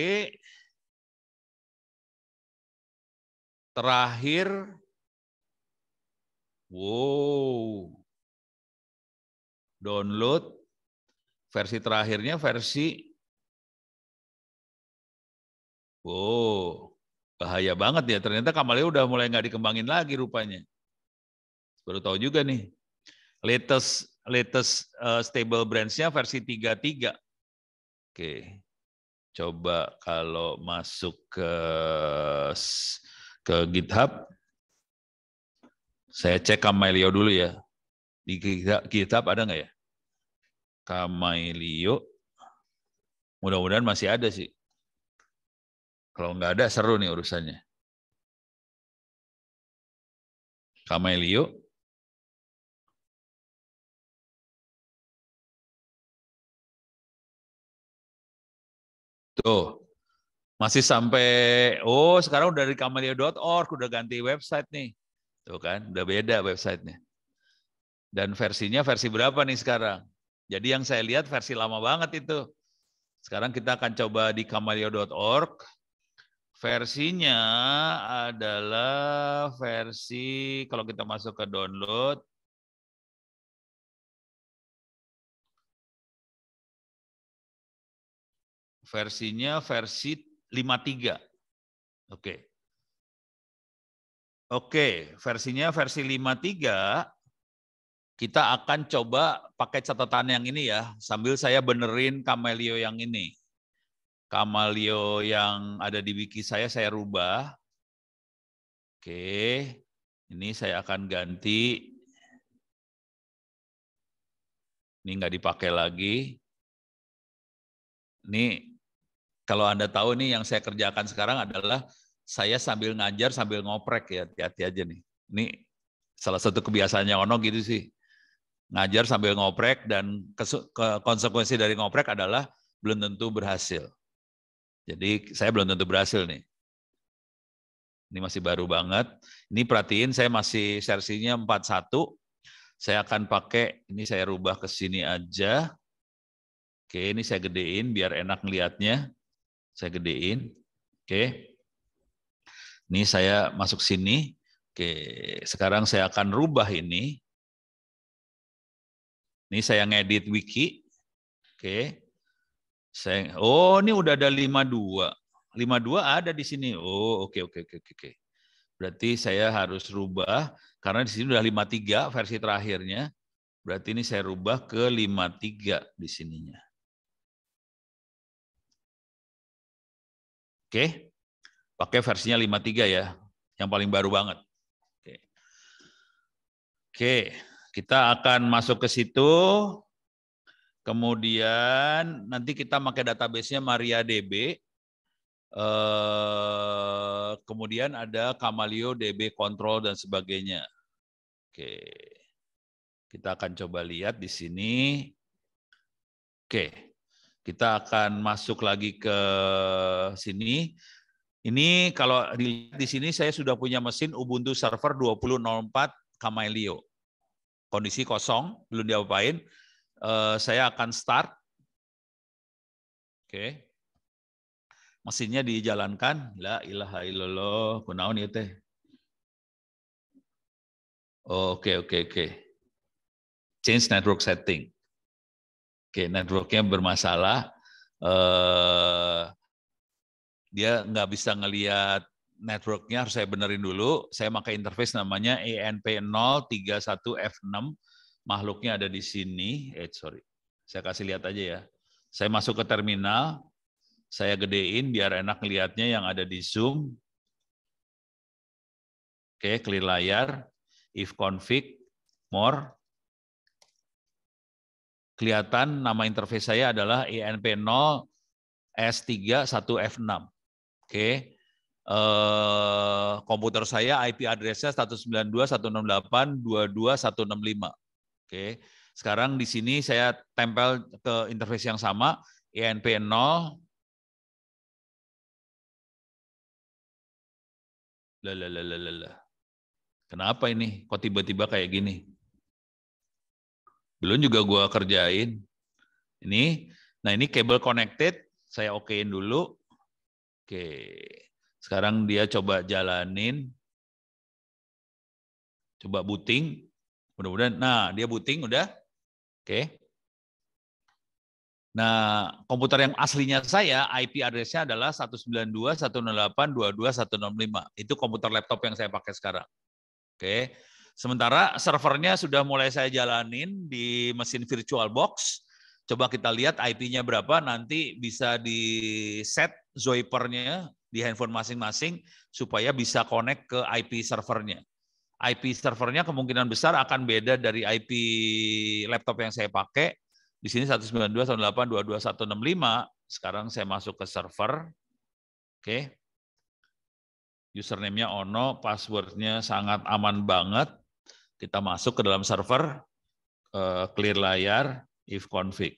A: terakhir wow download
B: versi terakhirnya versi wow bahaya banget ya ternyata Kamaleo udah mulai nggak dikembangin lagi rupanya
C: baru tahu juga nih latest latest uh, stable branch-nya versi 33. Oke. Coba kalau masuk ke ke GitHub saya cek Kamailio dulu ya. Di GitHub ada nggak ya?
B: Kamailio? Mudah-mudahan masih ada sih.
A: Kalau nggak ada seru nih urusannya. Kamailio. Tuh. Gitu.
B: Masih sampai, oh sekarang udah dari kamelia.org, udah ganti website nih. Tuh
C: kan, udah beda websitenya. Dan versinya versi berapa nih sekarang? Jadi yang saya lihat versi lama banget itu. Sekarang kita akan coba di kamalio.org.
B: Versinya adalah versi,
A: kalau kita masuk ke download, Versinya versi 53. Oke. Okay. Oke, okay, versinya
C: versi 53. Kita akan coba pakai catatan yang ini ya, sambil saya benerin Kamelio yang ini. Kamelio yang
B: ada di wiki saya, saya rubah. Oke, okay. ini saya akan ganti. Ini enggak dipakai lagi. Ini kalau Anda tahu nih yang saya
C: kerjakan sekarang adalah saya sambil ngajar sambil ngoprek ya, hati-hati aja nih. Ini salah satu kebiasaannya Ono gitu sih. Ngajar sambil ngoprek dan konsekuensi dari ngoprek adalah belum tentu berhasil. Jadi saya belum tentu berhasil nih. Ini masih baru banget. Ini perhatiin saya masih sersinya 41. Saya akan pakai, ini saya rubah ke sini aja. Oke, ini saya gedein biar enak ngelihatnya saya gedein.
B: Oke. Okay. Ini saya masuk sini. Oke, sekarang saya akan rubah ini. Ini saya ngedit wiki. Oke. Saya oh, ini udah ada 52. 52
C: ada di sini. Oh, oke oke oke oke. Berarti saya harus rubah
B: karena di sini udah 53 versi terakhirnya. Berarti ini saya rubah ke 53 di sininya. Oke. Pakai versinya 53 ya, yang paling baru banget. Oke.
C: Oke, kita akan masuk ke situ. Kemudian nanti kita pakai database-nya MariaDB. Eh, kemudian ada Kamalio DB Control dan sebagainya. Oke. Kita akan coba lihat di sini. Oke. Kita akan masuk lagi ke sini. Ini kalau dilihat di sini saya sudah punya mesin Ubuntu Server 2004 Kamelio. Kondisi kosong, belum diapain. Eh, saya
B: akan start. Oke. Mesinnya dijalankan. La ilaha illallah. Kunaun ya teh. Oke, oke, oke. Change network setting. Oke, networknya bermasalah. Uh,
C: dia nggak bisa ngelihat networknya, harus saya benerin dulu. Saya pakai interface namanya e ENP031F6. Makhluknya ada di sini. Eh, sorry. Saya kasih lihat aja ya. Saya masuk ke terminal, saya gedein biar enak lihatnya
B: yang ada di Zoom. Oke, clear layar, if config, more, kelihatan
C: nama interface saya adalah INP0 31 1F6. Oke. Okay. Eh, komputer saya IP address-nya 192.168.22.165. Oke. Sekarang di sini saya tempel
B: ke interface yang sama INP0 e Lalalala. Kenapa ini? Kok tiba-tiba kayak gini? Belum juga gue kerjain.
C: Ini, nah ini kabel connected, saya okein dulu.
B: Oke, sekarang dia coba jalanin, coba booting. Mudah-mudahan, nah dia booting udah. Oke.
C: Nah, komputer yang aslinya saya, IP address-nya adalah lima Itu komputer laptop yang saya pakai sekarang. Oke. Sementara servernya sudah mulai saya jalanin di mesin virtual box. Coba kita lihat IP-nya berapa, nanti bisa di set Zoipernya di handphone masing-masing supaya bisa connect ke IP servernya. IP servernya kemungkinan besar akan beda dari IP laptop yang saya pakai. Di sini 192.168.22165. Sekarang saya masuk ke server. Oke. Okay username Ono, passwordnya sangat aman banget. Kita masuk ke dalam server eh, clear layar if config.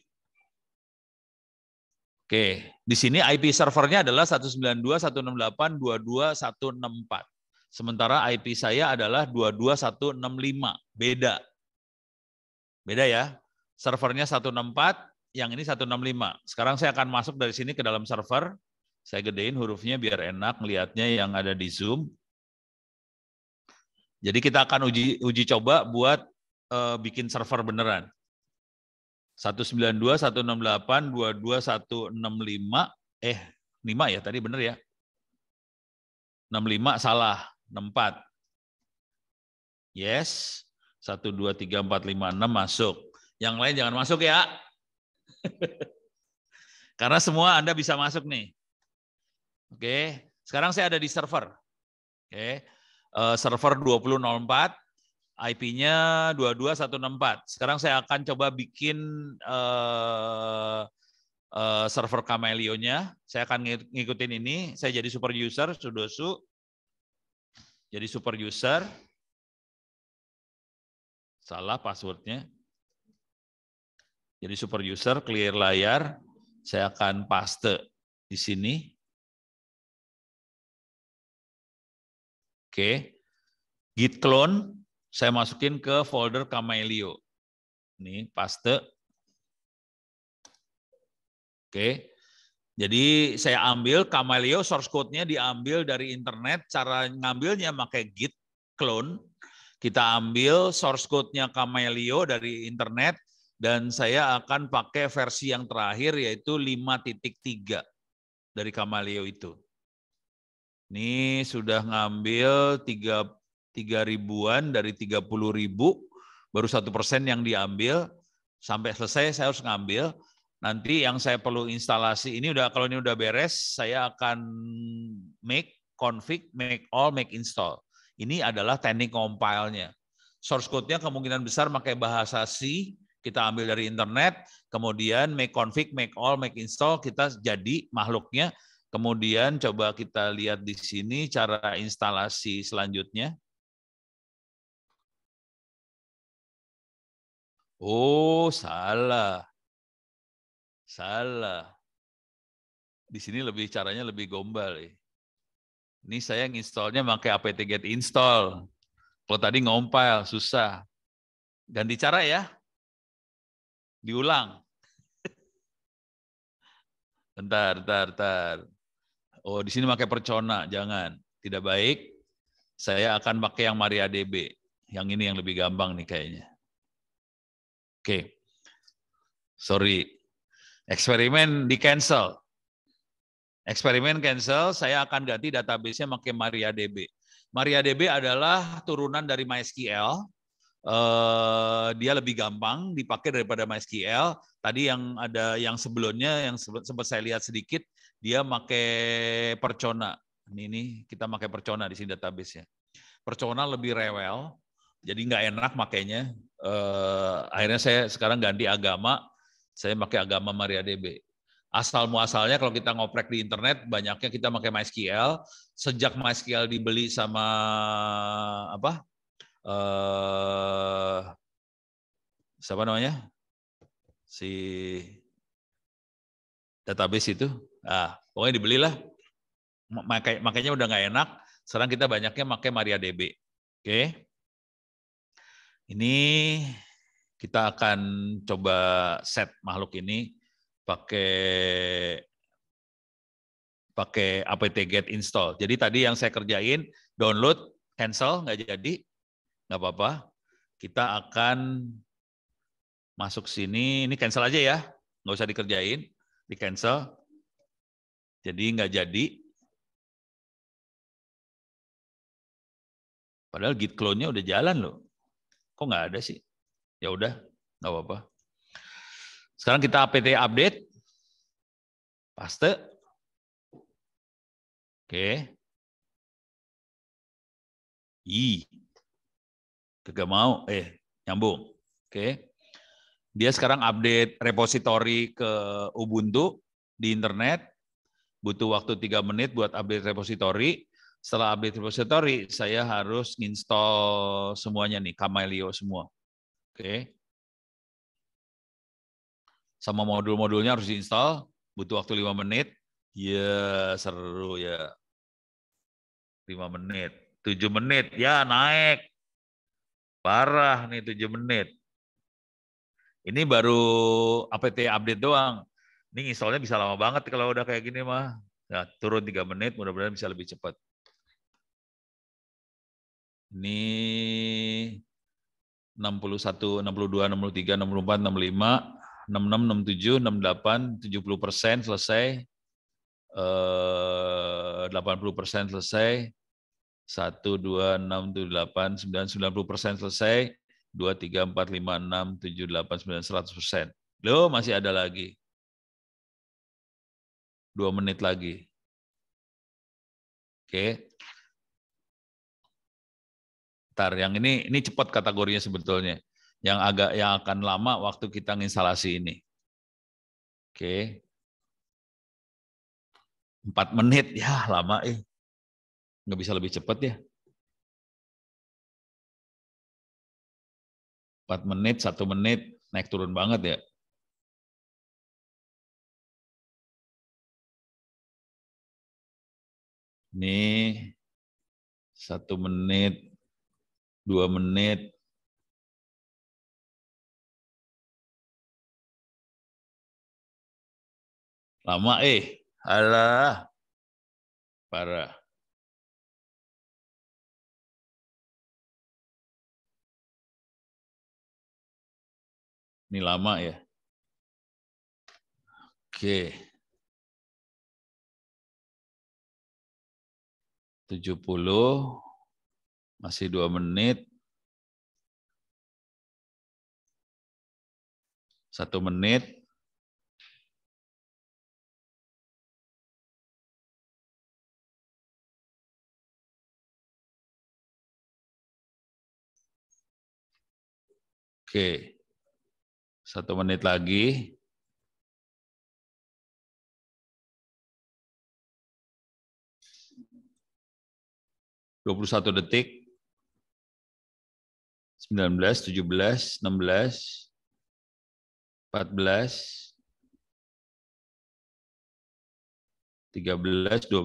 C: Oke, di sini IP servernya adalah 192.168.22.164. Sementara IP saya adalah 22165. Beda. Beda ya. Servernya 164, yang ini 165. Sekarang saya akan masuk dari sini ke dalam server. Saya gedein hurufnya biar enak melihatnya yang ada di Zoom. Jadi kita akan uji uji coba buat uh, bikin server beneran. 192, 168, 22, eh 5 ya tadi bener ya. 65 salah, 64. Yes, 1, 2, 3, 4, 5, 6 masuk. Yang lain jangan masuk ya. (laughs) Karena semua Anda bisa masuk nih. Oke, sekarang saya ada di server. Oke, Eh, server 2004, IP-nya 22164. Sekarang saya akan coba bikin uh, uh, server Camelio-nya. Saya akan ngikutin ini. Saya
B: jadi super user, sudosu. Jadi super user. Salah passwordnya. Jadi super user, clear layar. Saya akan paste di sini. Oke. Git clone saya masukin ke folder Camelio. Nih, paste.
C: Oke. Jadi saya ambil Camelio source code-nya diambil dari internet, cara ngambilnya pakai git clone. Kita ambil source code-nya Camelio dari internet dan saya akan pakai versi yang terakhir yaitu 5.3 dari Camelio itu. Ini sudah ngambil 3, 3 ribuan dari 30 ribu, baru satu persen yang diambil. Sampai selesai saya harus ngambil. Nanti yang saya perlu instalasi ini udah kalau ini udah beres, saya akan make config, make all, make install. Ini adalah teknik compile-nya. Source code-nya kemungkinan besar pakai bahasa C, kita ambil dari internet, kemudian make config, make all, make install, kita jadi makhluknya, Kemudian coba
B: kita lihat di sini cara instalasi selanjutnya. Oh, salah. Salah. Di sini lebih caranya lebih gombal. Ya. Ini saya installnya pakai apt get install. Kalau tadi ngompil, susah. Ganti cara ya. Diulang. (laughs) Bentar, bentar, bentar. Oh, di sini
C: pakai Percona, jangan. Tidak baik. Saya akan pakai yang Maria DB Yang ini yang lebih gampang nih kayaknya.
B: Oke. Okay. Sorry.
C: Eksperimen di cancel. Eksperimen cancel, saya akan ganti database-nya pakai Maria DB adalah turunan dari MySQL. Uh, dia lebih gampang dipakai daripada MySQL. Tadi yang ada yang sebelumnya yang sempat saya lihat sedikit dia pakai Percona. Ini, ini kita pakai Percona di sini database ya Percona lebih rewel, jadi nggak enak makainya. Uh, akhirnya saya sekarang ganti agama, saya pakai agama MariaDB. Asal muasalnya kalau kita ngoprek di internet, banyaknya kita pakai MySQL. Sejak MySQL dibeli sama apa?
B: Uh, siapa namanya? Si database itu Nah, pokoknya dibelilah.
C: Makai, makanya udah nggak enak. Sekarang kita banyaknya pakai DB. Oke. Ini kita akan coba set makhluk ini pakai pakai apt get install. Jadi tadi yang saya kerjain download, cancel, nggak jadi, nggak apa-apa. Kita akan masuk sini, ini cancel aja ya,
B: nggak usah dikerjain, di cancel. Jadi nggak jadi. Padahal git clone-nya udah jalan loh. Kok nggak ada sih? Ya udah, nggak apa-apa. Sekarang
A: kita apt update. Paste. Oke. I.
B: Kagak mau. Eh, nyambung. Oke. Dia sekarang update
C: repository ke Ubuntu di internet butuh waktu tiga menit buat update
B: repository. Setelah update repository, saya harus install semuanya nih, Camelio semua. Oke. Okay. Sama modul-modulnya harus diinstal, butuh waktu lima menit. Ya, yeah, seru ya. Yeah. Lima menit, tujuh menit, ya yeah, naik. Parah nih tujuh menit. Ini baru APT
C: update doang. Ini installnya bisa lama banget kalau udah kayak gini mah. Nah, turun 3 menit,
B: mudah-mudahan bisa lebih cepat. Ini 61, 62, 63, 64, 65, 66,
C: 67, 68, 70 persen selesai, 80 eh, persen selesai, 1, 2, 6, 7, 8, 9, 90 persen
B: selesai, 2, 3, 4, 5, 6, 7, 8, 9, 100 persen. Loh, masih ada
A: lagi dua menit lagi. Oke. Ntar, yang ini ini
B: cepat kategorinya sebetulnya. Yang agak yang akan lama waktu kita nginstalasi ini.
A: Oke. Empat menit, ya lama eh. Nggak bisa lebih cepat ya. Empat menit, satu menit, naik turun banget ya. Ini satu menit, dua menit, lama eh alah parah ini lama ya oke okay. 70, masih 2 menit. 1 menit. Oke, satu menit lagi. 21 detik.
B: 19, 17, 16, 14,
A: 13, 12, 9, 8, 7, 1, 0.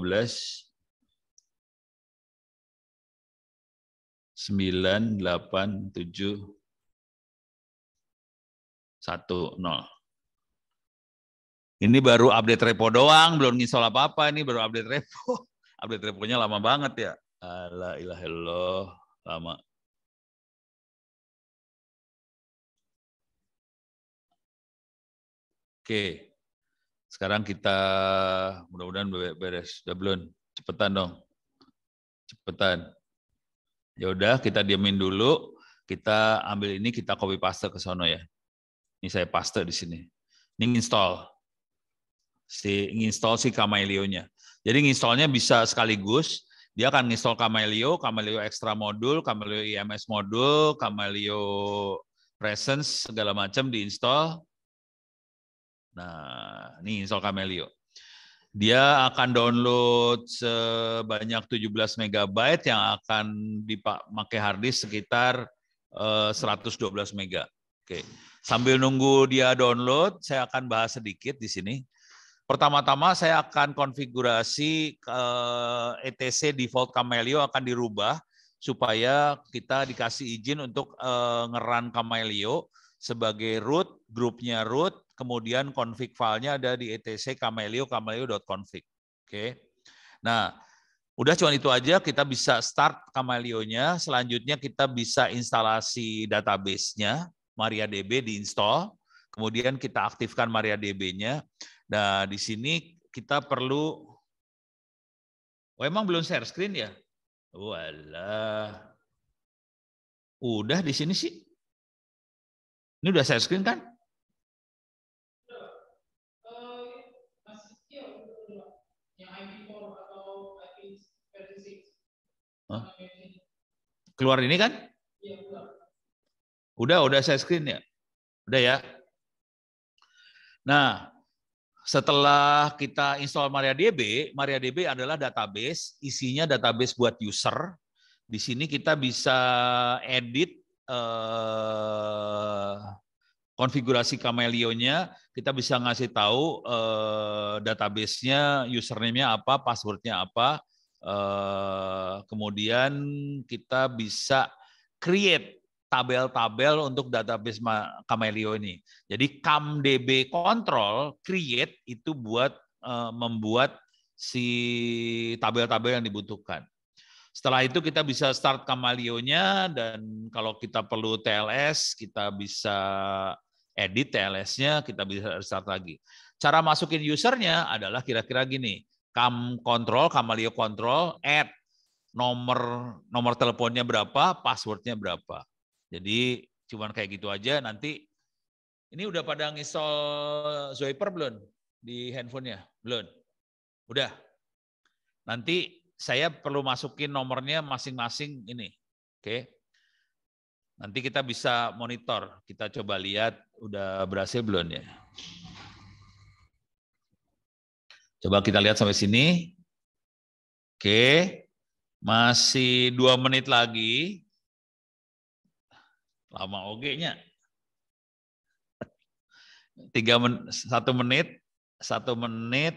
B: Ini baru update repo doang, belum ngisol apa-apa. Ini baru update repo.
A: (laughs) Update reponya lama banget ya ala ilaha illallah lama. Oke. Sekarang kita mudah-mudahan beres. Udah belum?
C: Cepetan dong. Cepetan. Ya udah kita diamin dulu. Kita ambil ini kita copy paste ke sono ya. Ini saya paste di sini. Ini install. Si install si kamailionya Jadi installnya bisa sekaligus dia akan install Camelio, Camelio Extra Modul, Camelio IMS Modul, Camelio Presence, segala macam diinstall. Nah, ini install Camelio. Dia akan download sebanyak 17 MB yang akan dipakai hard disk sekitar 112 eh, MB. Oke. Sambil nunggu dia download, saya akan bahas sedikit di sini. Pertama-tama saya akan konfigurasi ke eh, ETC default Camelio akan dirubah supaya kita dikasih izin untuk eh, ngeran Camelio sebagai root, grupnya root, kemudian config filenya ada di etc camelio camelio.config. Oke. Nah, udah cuma itu aja kita bisa start Camelio-nya, selanjutnya kita bisa instalasi database-nya, MariaDB diinstall, kemudian kita aktifkan
B: MariaDB-nya. Nah, di sini kita perlu Oh, emang belum share screen ya? Walah. Udah di sini sih. Ini udah share screen kan? Keluar ini kan? Udah, udah saya screen ya. Udah ya.
C: Nah, setelah kita install MariaDB, MariaDB adalah database, isinya database buat user. Di sini kita bisa edit uh, konfigurasi Camelio-nya, kita bisa ngasih tahu uh, database-nya, username-nya apa, password-nya apa. Uh, kemudian kita bisa create tabel-tabel untuk database Camelio ini. Jadi CamDB control create itu buat uh, membuat si tabel-tabel yang dibutuhkan. Setelah itu kita bisa start Camelio-nya dan kalau kita perlu TLS kita bisa edit TLS-nya, kita bisa start lagi. Cara masukin usernya adalah kira-kira gini, cam control, Camelio control, add nomor nomor teleponnya berapa, passwordnya berapa. Jadi cuman kayak gitu aja nanti ini udah pada ngisol Zoiper belum di handphonenya? Belum. Udah. Nanti saya perlu masukin nomornya masing-masing ini. Oke. Nanti kita bisa monitor. Kita coba lihat udah berhasil belum ya.
B: Coba kita lihat sampai sini. Oke. Masih dua menit lagi.
C: Lama oge-nya. Tiga men,
B: satu menit, satu menit,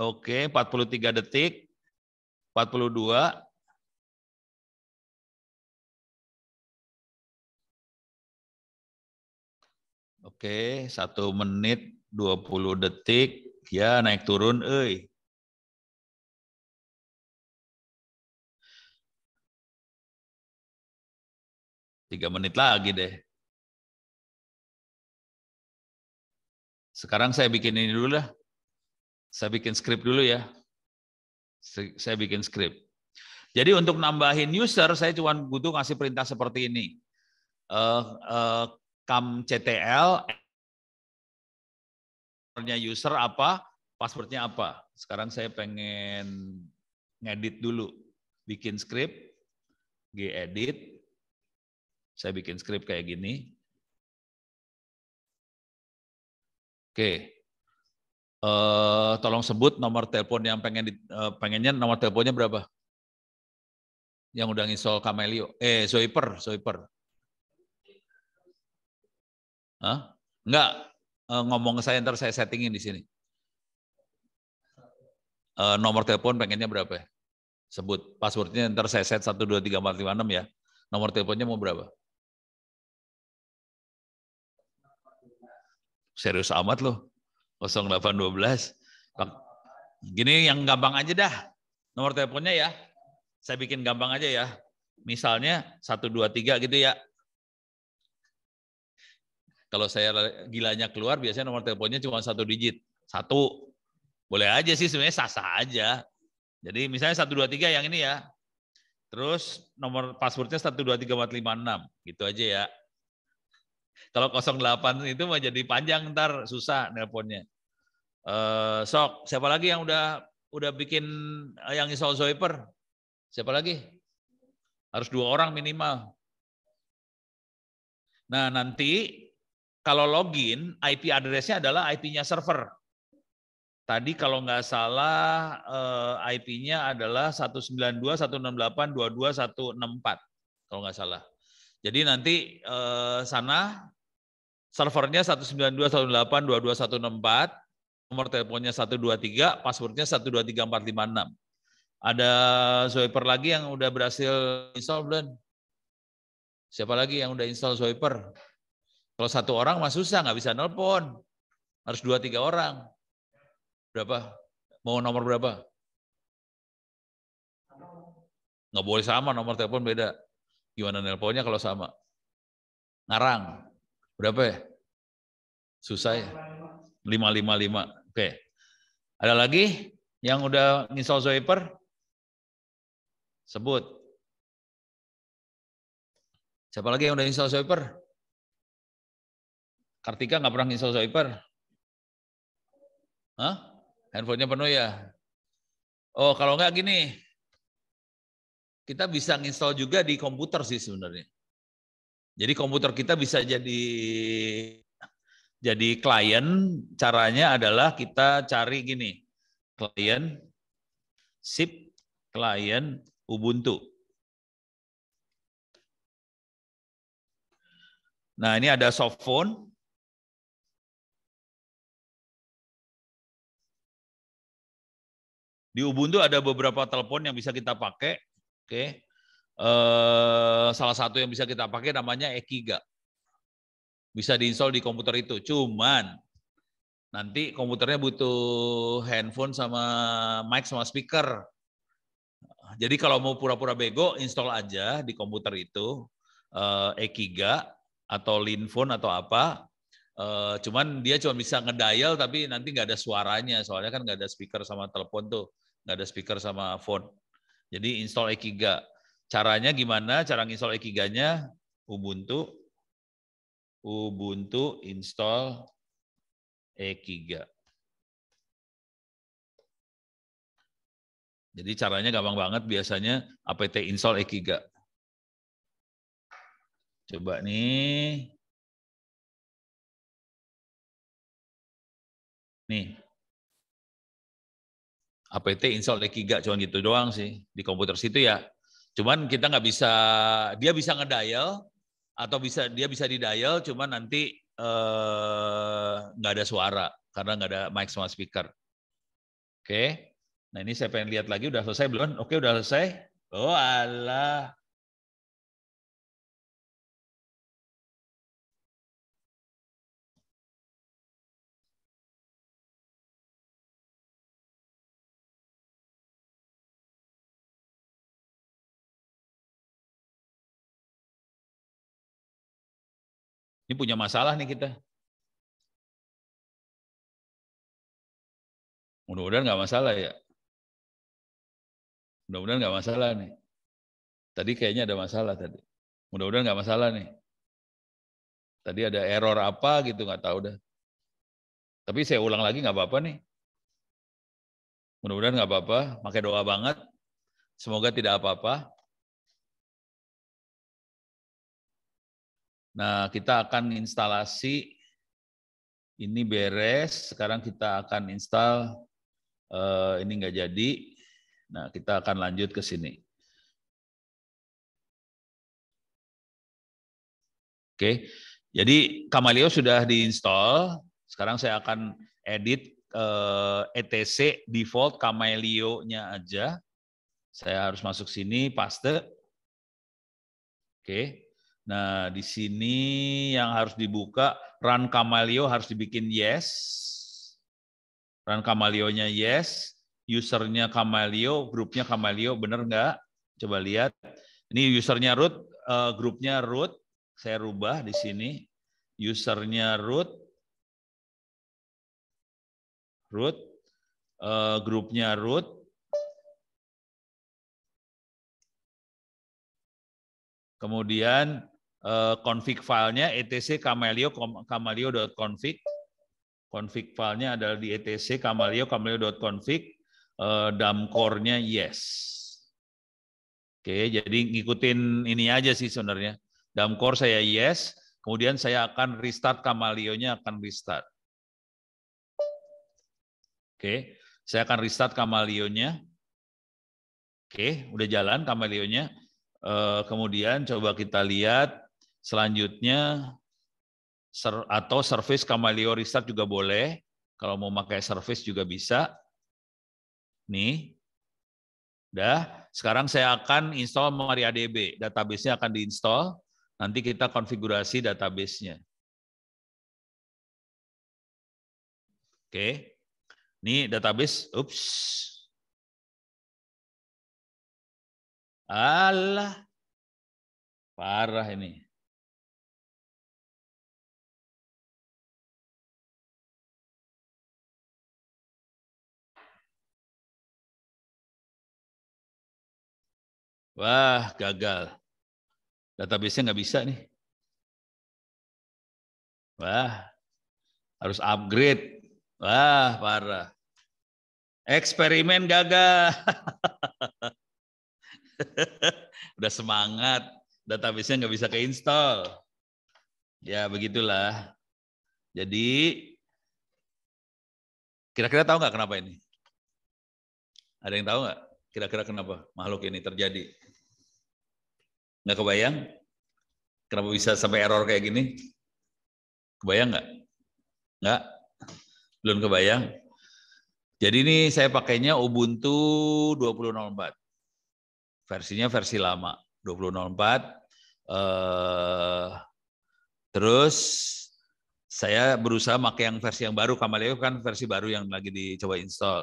B: oke, empat puluh tiga
A: detik, empat puluh dua Oke, satu menit dua puluh detik, ya naik turun, eh Tiga menit lagi deh. Sekarang saya bikin ini dulu lah. Saya bikin script dulu ya.
C: Saya bikin script. Jadi untuk nambahin user, saya cuma butuh ngasih perintah seperti ini. Uh, eh, uh, eh, cam CTL, user apa, passwordnya apa. Sekarang saya pengen
B: ngedit dulu. Bikin skrip, gedit, saya bikin skrip kayak gini. Oke. Uh, tolong sebut nomor telepon yang pengen di, uh, pengennya nomor teleponnya berapa? Yang udah ngisol Kamelio. Eh, Zoiper, Zoiper. Hah? Enggak, uh, ngomong ke saya ntar saya settingin di sini. Uh, nomor telepon pengennya berapa Sebut. Passwordnya ntar saya set satu dua tiga empat lima enam ya. Nomor teleponnya mau berapa? Serius amat loh. 0812. Gini yang gampang aja
C: dah. Nomor teleponnya ya. Saya bikin gampang aja ya. Misalnya 123 gitu ya. Kalau saya gilanya keluar, biasanya nomor teleponnya cuma satu digit. Satu. Boleh aja sih sebenarnya sah-sah aja. Jadi misalnya 123 yang ini ya. Terus nomor passwordnya 123456. Gitu aja ya. Kalau 08 itu mau jadi panjang ntar susah nelponnya. Uh, sok, siapa lagi yang udah udah bikin eh, yang install zoiper? Siapa lagi? Harus dua orang minimal. Nah nanti kalau login IP address-nya adalah IP-nya server. Tadi kalau nggak salah eh, IP-nya adalah 192.168.22.164 kalau nggak salah. Jadi nanti eh, sana servernya 192.168.22.164, nomor teleponnya 123, passwordnya 123.456. Ada Swiper lagi yang udah berhasil install belum? Siapa lagi yang udah install Swiper? Kalau satu orang mah susah, nggak bisa nelpon.
B: Harus dua, tiga orang. Berapa? Mau nomor berapa? Nggak boleh sama, nomor telepon beda. Gimana nelponnya kalau sama? Ngarang. Berapa ya? Susah ya? 555. Oke. Ada lagi yang udah install
A: Zoiper? Sebut. Siapa lagi yang udah install Zoiper? Kartika nggak pernah install Zoiper? Hah?
B: Handphonenya penuh ya? Oh, kalau nggak gini, kita bisa install juga di komputer sih sebenarnya.
C: Jadi komputer kita bisa jadi jadi klien. Caranya adalah kita cari gini, klien,
B: sip, klien, Ubuntu.
A: Nah ini ada softphone. Di Ubuntu
B: ada beberapa telepon yang bisa kita pakai. Oke. Eh, salah satu
C: yang bisa kita pakai namanya Ekiga. Bisa diinstal di komputer itu. Cuman nanti komputernya butuh handphone sama mic sama speaker. Jadi kalau mau pura-pura bego, install aja di komputer itu eh, Ekiga atau Linphone atau apa. Eh, cuman dia cuma bisa ngedial tapi nanti nggak ada suaranya soalnya kan nggak ada speaker sama telepon tuh nggak ada speaker sama phone jadi install Ekiga. Caranya gimana? Cara install EKiganya
B: Ubuntu Ubuntu install Ekiga. Jadi caranya gampang banget biasanya apt install Ekiga.
A: Coba nih. Nih, APT install
B: Ekiga cuma gitu doang sih di komputer situ ya. Cuman kita nggak bisa dia bisa
C: ngedial atau bisa dia bisa didial cuman nanti eh, nggak uh, ada suara karena nggak ada mic sama speaker. Oke. Nah, ini saya pengen lihat
A: lagi udah selesai belum? Oke, udah selesai. Oh, Allah. Ini punya masalah nih kita. Mudah-mudahan nggak masalah ya. Mudah-mudahan nggak masalah nih. Tadi kayaknya ada masalah tadi.
B: Mudah-mudahan nggak masalah nih. Tadi ada error apa gitu nggak tahu dah. Tapi saya ulang lagi nggak apa-apa nih. Mudah-mudahan nggak apa-apa. Pakai doa banget. Semoga tidak apa-apa. Nah, kita akan instalasi ini
C: beres. Sekarang kita akan install uh, ini enggak jadi.
B: Nah, kita akan lanjut ke sini. Oke, jadi Kamaleo sudah diinstall.
C: Sekarang saya akan edit uh, eh, etc default Kamaleo-nya aja. Saya harus masuk sini, paste. Oke, Nah, di sini yang harus dibuka, run Kamalio harus dibikin yes. Run Kamalio-nya yes, usernya Kamalio, grupnya Kamalio, benar nggak? Coba lihat. Ini usernya root, eh, grupnya
B: root. Saya rubah di sini. Usernya root.
A: Root. Eh, grupnya root. Kemudian
B: Eh, config filenya etc camelio camelio.config
C: config filenya adalah di etc camelio camelio.config eh, damkornya yes oke jadi ngikutin ini aja sih sebenarnya core saya yes kemudian saya akan restart camelio-nya akan restart oke saya akan restart camelio-nya oke udah jalan camelio-nya eh, kemudian coba kita lihat Selanjutnya ser, atau service Camaleo Restart juga boleh. Kalau mau pakai service juga bisa. Nih.
B: Dah, sekarang saya akan install MariaDB. Database-nya akan diinstall. Nanti kita konfigurasi database-nya.
A: Oke. nih database, ups. Allah. Parah ini. Wah, gagal. Database-nya nggak bisa nih. Wah, harus
B: upgrade. Wah, parah. Eksperimen gagal.
C: (laughs) udah semangat, database-nya nggak bisa
B: keinstall. Ya, begitulah. Jadi, kira-kira tahu nggak kenapa ini? Ada yang tahu nggak? Kira-kira kenapa makhluk ini terjadi? Nggak kebayang?
C: Kenapa bisa sampai error kayak gini? Kebayang nggak? Nggak? Belum kebayang? Jadi ini saya pakainya Ubuntu 2004. Versinya versi lama, 2004. Eh, terus saya berusaha pakai yang versi yang baru, Kamaleo kan versi baru yang lagi dicoba install.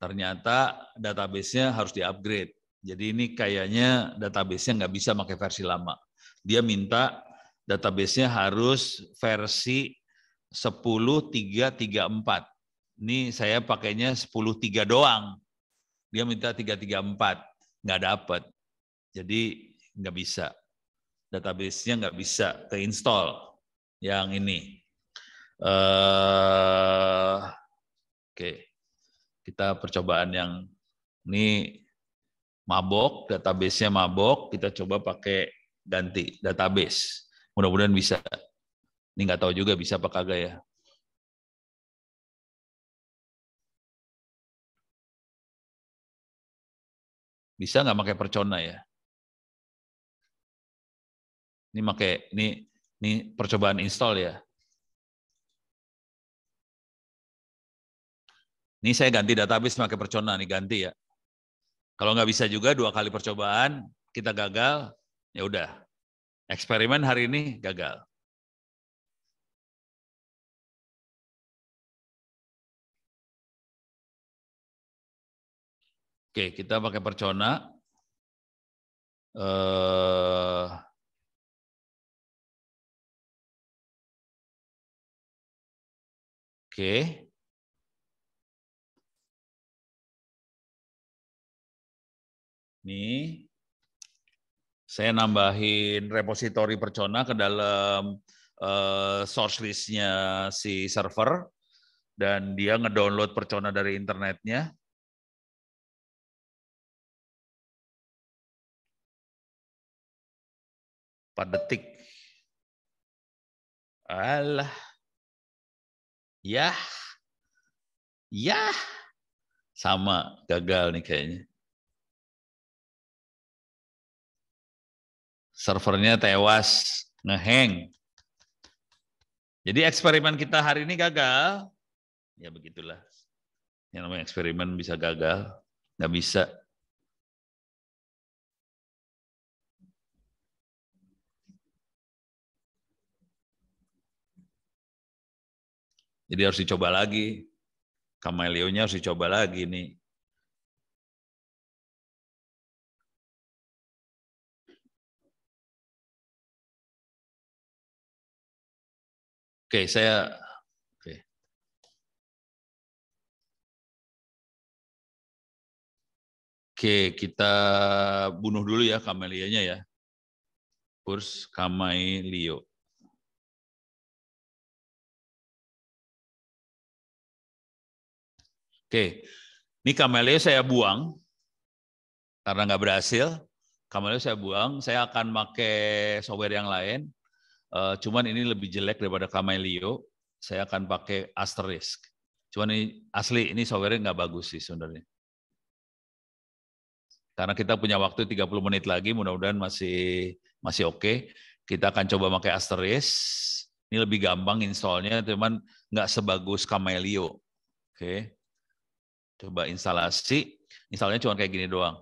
C: Ternyata database-nya harus di-upgrade jadi ini kayaknya database-nya nggak bisa pakai versi lama. Dia minta database-nya harus versi 10334. Ini saya pakainya 103 doang. Dia minta 334, nggak dapat. Jadi nggak bisa. Database-nya nggak bisa keinstall yang ini. Uh, Oke, okay. kita percobaan yang ini mabok, database-nya mabok, kita coba pakai ganti
A: database. Mudah-mudahan bisa. Ini nggak tahu juga bisa apa kagak ya. Bisa nggak pakai percona ya? Ini pakai ini ini percobaan install ya.
B: Ini saya ganti database pakai percona nih ganti ya. Kalau nggak bisa juga dua kali percobaan, kita gagal, ya udah.
A: Eksperimen hari ini gagal. Oke, kita pakai percona. Uh, eh, Oke. Okay. Nih, saya nambahin repository
C: Percona ke dalam uh, source listnya si server
A: dan dia ngedownload Percona dari internetnya. Empat detik. Alah. Yah. Yah. Sama, gagal nih kayaknya. servernya tewas,
B: ngeheng. Jadi eksperimen kita hari ini gagal, ya begitulah. Yang namanya eksperimen bisa gagal, nggak bisa.
A: Jadi harus dicoba lagi. Kamelionya harus dicoba lagi nih. Oke, saya oke. Okay, kita bunuh dulu ya kamelianya ya. Kurs Leo. Oke, ini kamelia saya buang
B: karena nggak berhasil. Kamelia saya buang, saya akan pakai software
C: yang lain. Uh, cuman ini lebih jelek daripada Camelio. Saya akan pakai asterisk. Cuman ini asli ini software nggak bagus sih sebenarnya. Karena kita punya waktu 30 menit lagi, mudah-mudahan masih masih oke. Okay. Kita akan coba pakai asterisk. Ini lebih gampang installnya, cuman nggak sebagus
B: Camelio. Oke. Okay. Coba instalasi. instalnya cuma kayak gini
A: doang.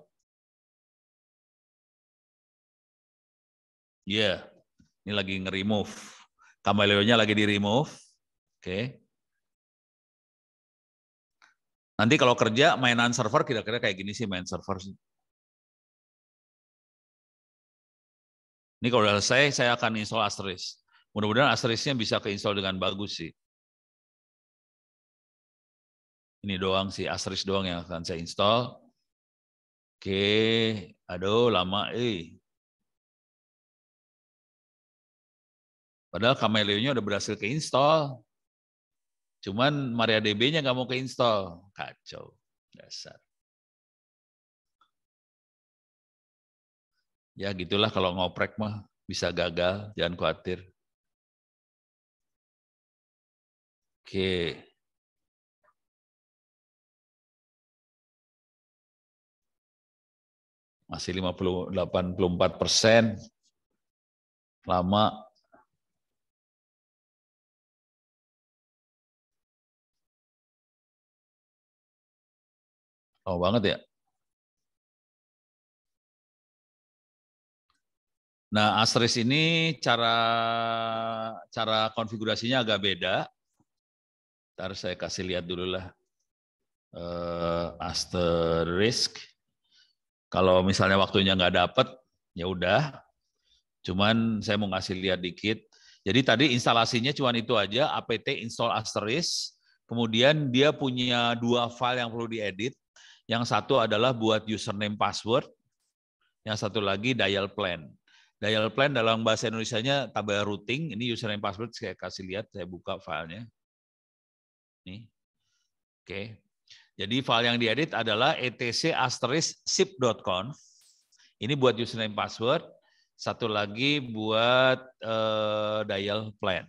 A: ya. Yeah. Ini lagi nge-remove. Kameleonnya lagi di-remove. Oke. Okay. Nanti kalau kerja mainan server kira-kira kayak gini sih main server Ini kalau selesai,
B: saya akan install Asterisk. Mudah-mudahan Asterisknya bisa keinstall dengan bagus sih. Ini doang sih, Asterisk doang yang akan saya install. Oke, aduh lama. Eh. Padahal kameleonnya udah berhasil keinstall. Cuman Maria db nya nggak mau keinstall. Kacau. Dasar.
A: Ya gitulah kalau ngoprek mah bisa gagal, jangan khawatir. Oke. Masih 50, persen. Lama Oh banget ya. Nah, Asterisk ini
B: cara cara konfigurasinya agak beda.
C: Ntar saya kasih lihat dulu lah. Eh, asterisk. Kalau misalnya waktunya nggak dapet, ya udah. Cuman saya mau ngasih lihat dikit. Jadi tadi instalasinya cuma itu aja, apt install asterisk. Kemudian dia punya dua file yang perlu diedit. Yang satu adalah buat username password, yang satu lagi dial plan. Dial plan dalam bahasa Indonesia-nya tabel routing, ini username password saya kasih lihat, saya buka filenya. Nih. Oke. Jadi file yang diedit adalah etc asterisk sip.conf. Ini buat username password, satu lagi buat uh, dial plan.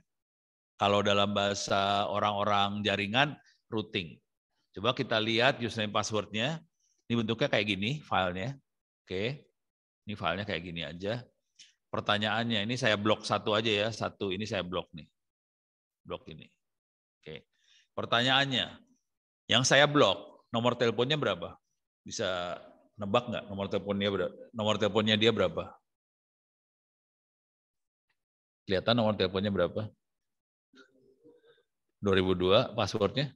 C: Kalau dalam bahasa orang-orang jaringan routing. Coba kita lihat username passwordnya. Ini bentuknya kayak gini filenya. Oke, ini filenya kayak gini aja. Pertanyaannya, ini saya blok satu aja ya, satu ini saya blok nih, blok ini. Oke, pertanyaannya, yang saya blok nomor teleponnya berapa? Bisa
B: nebak nggak nomor teleponnya berapa? Nomor teleponnya dia berapa? Kelihatan nomor teleponnya berapa? 2002 passwordnya?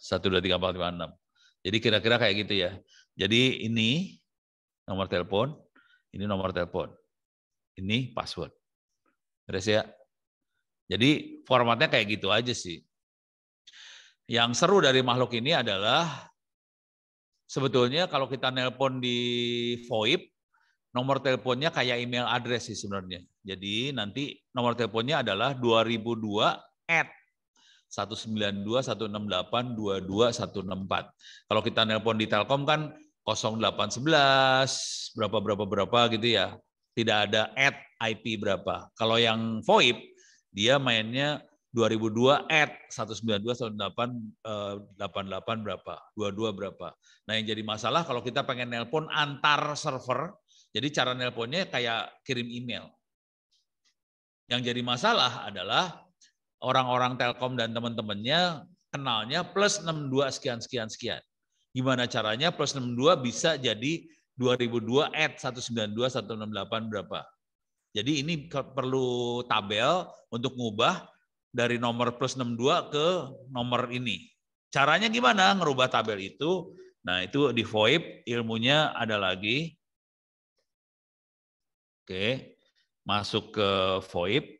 B: Satu, dua, tiga, empat, lima, enam. Jadi
C: kira-kira kayak gitu ya. Jadi ini nomor telepon, ini nomor telepon, ini password. Beres ya? Jadi formatnya kayak gitu aja sih. Yang seru dari makhluk ini adalah sebetulnya kalau kita nelpon di VoIP, nomor teleponnya kayak email address sih sebenarnya. Jadi nanti nomor teleponnya adalah 2002 at 192 168 22 164. Kalau kita nelpon di Telkom kan 0811 berapa berapa berapa gitu ya. Tidak ada at IP berapa. Kalau yang VoIP dia mainnya 2002 at 192 delapan 88 eh, berapa? 22 berapa? Nah, yang jadi masalah kalau kita pengen nelpon antar server, jadi cara nelponnya kayak kirim email. Yang jadi masalah adalah orang-orang Telkom dan teman-temannya kenalnya plus 62 sekian sekian sekian. Gimana caranya plus 62 bisa jadi 2002 at 192 168 berapa? Jadi ini perlu tabel untuk ngubah dari nomor plus 62 ke nomor ini. Caranya gimana ngerubah tabel itu?
B: Nah itu di VoIP ilmunya ada lagi. Oke, masuk ke VoIP.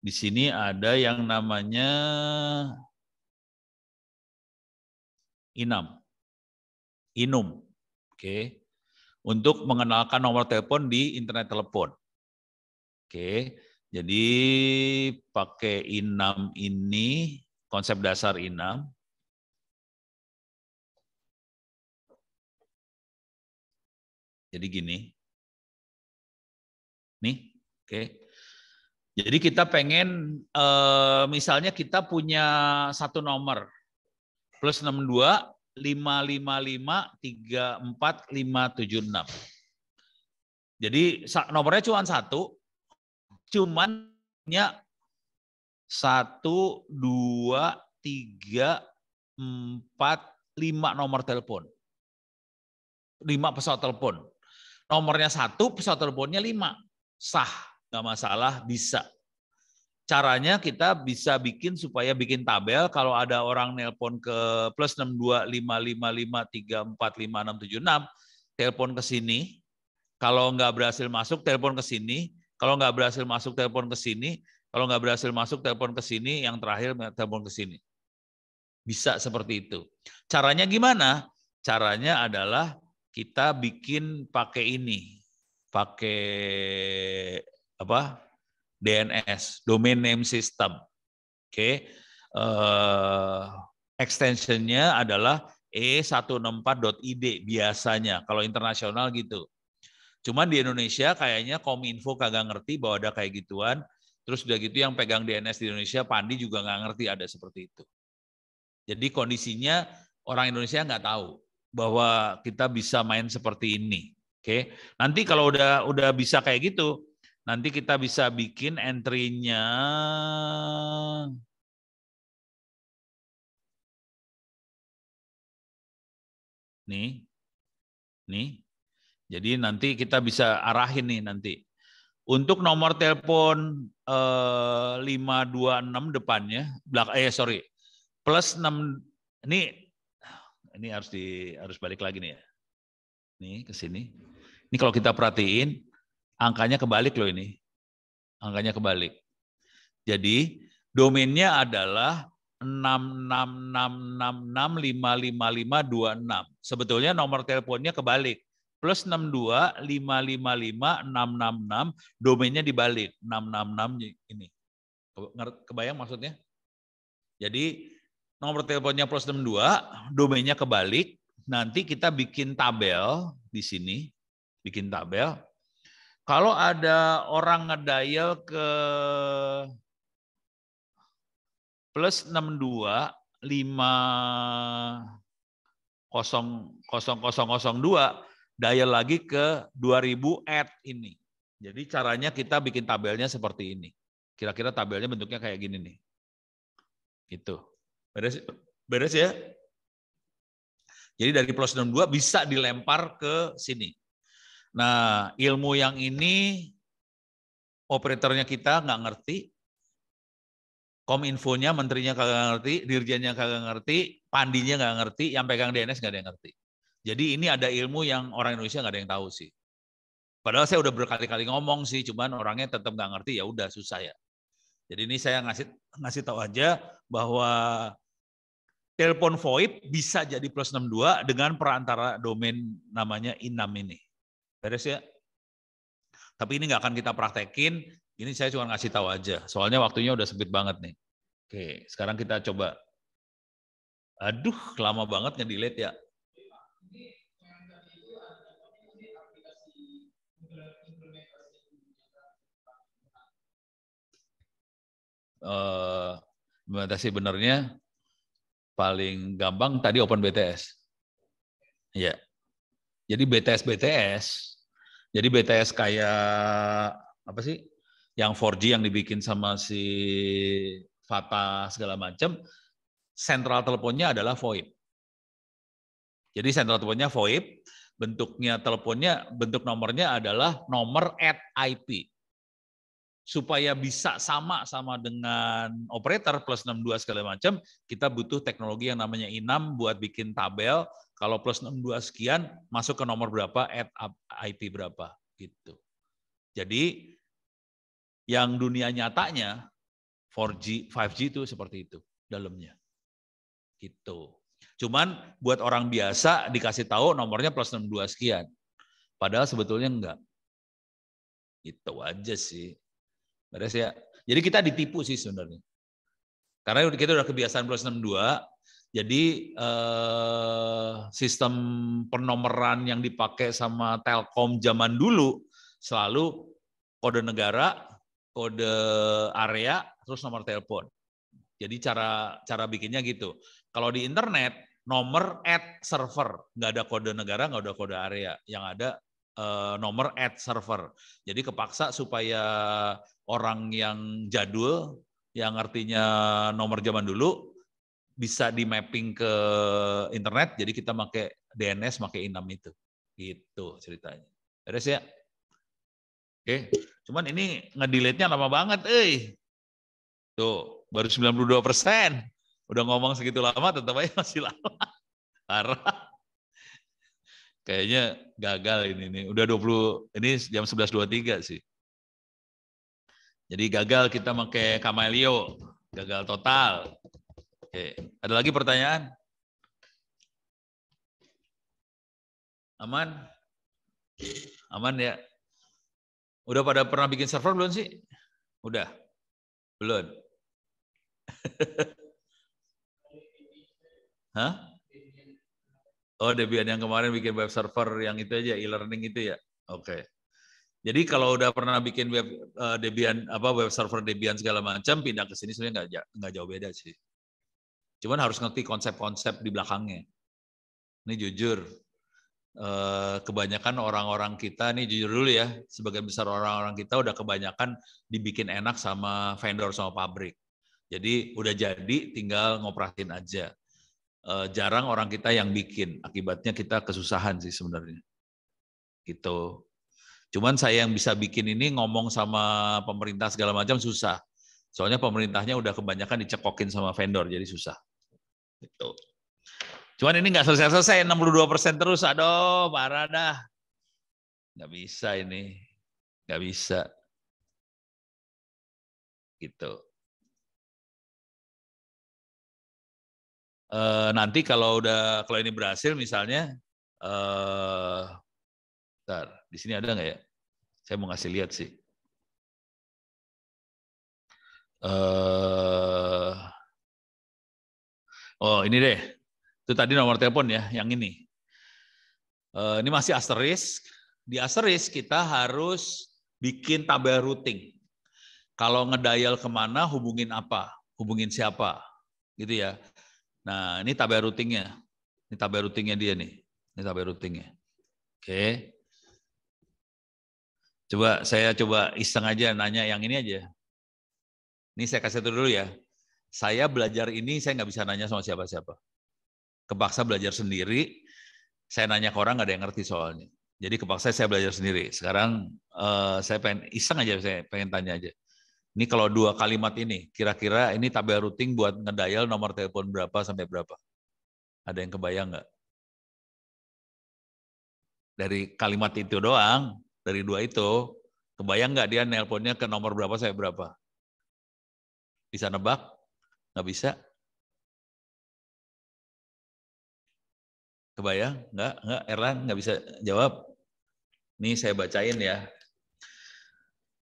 B: di sini ada yang namanya inam, inum, oke, okay. untuk mengenalkan nomor telepon di internet telepon, oke, okay. jadi pakai inam ini konsep dasar
A: inam. Jadi gini, nih, oke. Okay
B: jadi kita pengen eh, misalnya kita punya satu
C: nomor plus 62 555 34 576. Jadi nomornya cuma satu, cuma ya satu dua tiga empat lima nomor telepon, lima pesawat telepon. Nomornya satu, pesawat teleponnya lima, sah nggak masalah bisa. Caranya kita bisa bikin supaya bikin tabel kalau ada orang nelpon ke plus 62555345676 telepon ke sini. Kalau nggak berhasil masuk telepon ke sini, kalau nggak berhasil masuk telepon ke sini, kalau nggak berhasil masuk telepon ke sini, yang terakhir telepon ke sini. Bisa seperti itu. Caranya gimana? Caranya adalah kita bikin pakai ini, pakai apa DNS domain name system oke okay. uh, eh, extensionnya adalah e164.id biasanya kalau internasional gitu cuman di Indonesia kayaknya kominfo kagak ngerti bahwa ada kayak gituan terus udah gitu yang pegang DNS di Indonesia Pandi juga nggak ngerti ada seperti itu jadi kondisinya orang Indonesia nggak tahu bahwa kita bisa main seperti ini. Oke, nanti kalau udah udah bisa kayak gitu, Nanti kita bisa
A: bikin entry-nya nih.
B: Nih. Jadi nanti kita bisa arahin nih nanti. Untuk nomor
C: telepon eh, 526 depannya, belak eh sorry, plus 6 ini ini harus di harus balik lagi nih ya. Nih ke sini. Ini kalau kita perhatiin angkanya kebalik loh ini. Angkanya kebalik. Jadi domainnya adalah enam. Sebetulnya nomor teleponnya kebalik. Plus enam. domainnya dibalik. 666 ini. Kebayang maksudnya? Jadi nomor teleponnya plus 62, domainnya kebalik. Nanti kita bikin tabel di sini. Bikin tabel. Kalau ada orang ngedial ke plus 62 5 0002 dial lagi ke 2000 at ini. Jadi caranya kita bikin tabelnya seperti ini. Kira-kira tabelnya bentuknya kayak gini nih. Itu. Beres beres ya? Jadi dari plus 62 bisa dilempar ke sini. Nah, ilmu yang ini operatornya kita nggak ngerti, kominfonya, menterinya kagak ngerti, dirjennya kagak ngerti, pandinya nggak ngerti, yang pegang DNS nggak ada yang ngerti. Jadi ini ada ilmu yang orang Indonesia nggak ada yang tahu sih. Padahal saya udah berkali-kali ngomong sih, cuman orangnya tetap nggak ngerti, ya udah susah ya. Jadi ini saya ngasih ngasih tahu aja bahwa telepon VoIP bisa jadi plus 62 dengan perantara domain namanya inam ini. Beres ya? Tapi ini nggak akan kita praktekin, ini saya cuma ngasih tahu aja. Soalnya waktunya udah sempit banget nih. Oke, sekarang kita coba.
B: Aduh, lama banget nggak dilihat ya. Uh, eh, implementasi benernya paling gampang tadi open BTS. Ya.
C: Jadi BTS BTS. Jadi BTS kayak apa sih? Yang 4G yang dibikin sama si Fata segala macam, sentral teleponnya adalah VoIP. Jadi sentral teleponnya VoIP, bentuknya teleponnya, bentuk nomornya adalah nomor at IP supaya bisa sama sama dengan operator plus 62 segala macam, kita butuh teknologi yang namanya inam e buat bikin tabel kalau plus 62 sekian, masuk ke nomor berapa, add up IP berapa. gitu. Jadi yang dunia nyatanya 4G, 5G itu seperti itu dalamnya. Gitu. Cuman buat orang biasa dikasih tahu nomornya plus 62 sekian. Padahal sebetulnya enggak. Itu aja sih. Beres ya. Jadi kita ditipu sih sebenarnya. Karena kita udah kebiasaan plus 62, jadi eh, sistem penomoran yang dipakai sama Telkom zaman dulu selalu kode negara, kode area, terus nomor telepon. Jadi cara cara bikinnya gitu. Kalau di internet nomor at server, nggak ada kode negara, nggak ada kode area, yang ada eh, nomor at server. Jadi kepaksa supaya orang yang jadul, yang artinya nomor zaman dulu, bisa di mapping ke internet, jadi kita pakai DNS, pakai inam itu. Gitu ceritanya. Beres ya? Oke. Cuman ini ngedelete-nya lama banget, eh. Tuh, baru 92 persen. Udah ngomong segitu lama, tetap aja masih lama. (laughs) Parah. Kayaknya gagal ini. Nih. Udah 20, ini jam 11.23 sih. Jadi gagal kita pakai Kamelio, Gagal total. Oke,
B: ada lagi pertanyaan? Aman? Aman ya? Udah pada pernah bikin server belum sih? Udah? Belum? (laughs)
A: Hah?
C: Oh, Debian yang kemarin bikin web server yang itu aja, e-learning itu ya? Oke. Jadi kalau udah pernah bikin web eh, Debian apa web server Debian segala macam, pindah ke sini sebenarnya nggak jauh beda sih. Cuman harus ngerti konsep-konsep di belakangnya. Ini jujur, eh, kebanyakan orang-orang kita, ini jujur dulu ya, sebagian besar orang-orang kita udah kebanyakan dibikin enak sama vendor, sama pabrik. Jadi udah jadi, tinggal ngoperasin aja. Eh, jarang orang kita yang bikin, akibatnya kita kesusahan sih sebenarnya. Gitu. Cuman saya yang bisa bikin ini ngomong sama pemerintah segala macam susah. Soalnya pemerintahnya udah kebanyakan dicekokin sama vendor, jadi susah. Gitu. Cuman ini nggak selesai-selesai, 62 persen terus. Aduh, parah dah.
A: Nggak bisa ini. Nggak bisa. Gitu. E, nanti kalau udah kalau ini berhasil misalnya eh
B: di sini ada nggak ya? Saya mau ngasih lihat sih. Eh Oh ini deh, itu tadi nomor telepon ya, yang ini. Eh, ini masih
C: asterisk. Di asterisk kita harus bikin tabel routing. Kalau ngedial kemana, hubungin apa, hubungin siapa, gitu ya. Nah ini tabel routingnya. Ini tabel routingnya dia nih. Ini tabel routingnya. Oke. Coba saya coba iseng aja nanya yang ini aja. Ini saya kasih itu dulu ya saya belajar ini saya nggak bisa nanya sama siapa-siapa. Kepaksa belajar sendiri, saya nanya ke orang nggak ada yang ngerti soalnya. Jadi kepaksa saya belajar sendiri. Sekarang uh, saya pengen iseng aja, saya pengen tanya aja.
B: Ini kalau dua kalimat ini, kira-kira ini tabel routing buat ngedial nomor telepon berapa sampai berapa? Ada yang kebayang nggak? Dari kalimat itu doang, dari dua itu, kebayang nggak dia nelponnya ke nomor berapa saya berapa? Bisa nebak? Nggak bisa? Kebayang? Nggak? Nggak? Erlan nggak bisa jawab? Ini saya bacain ya.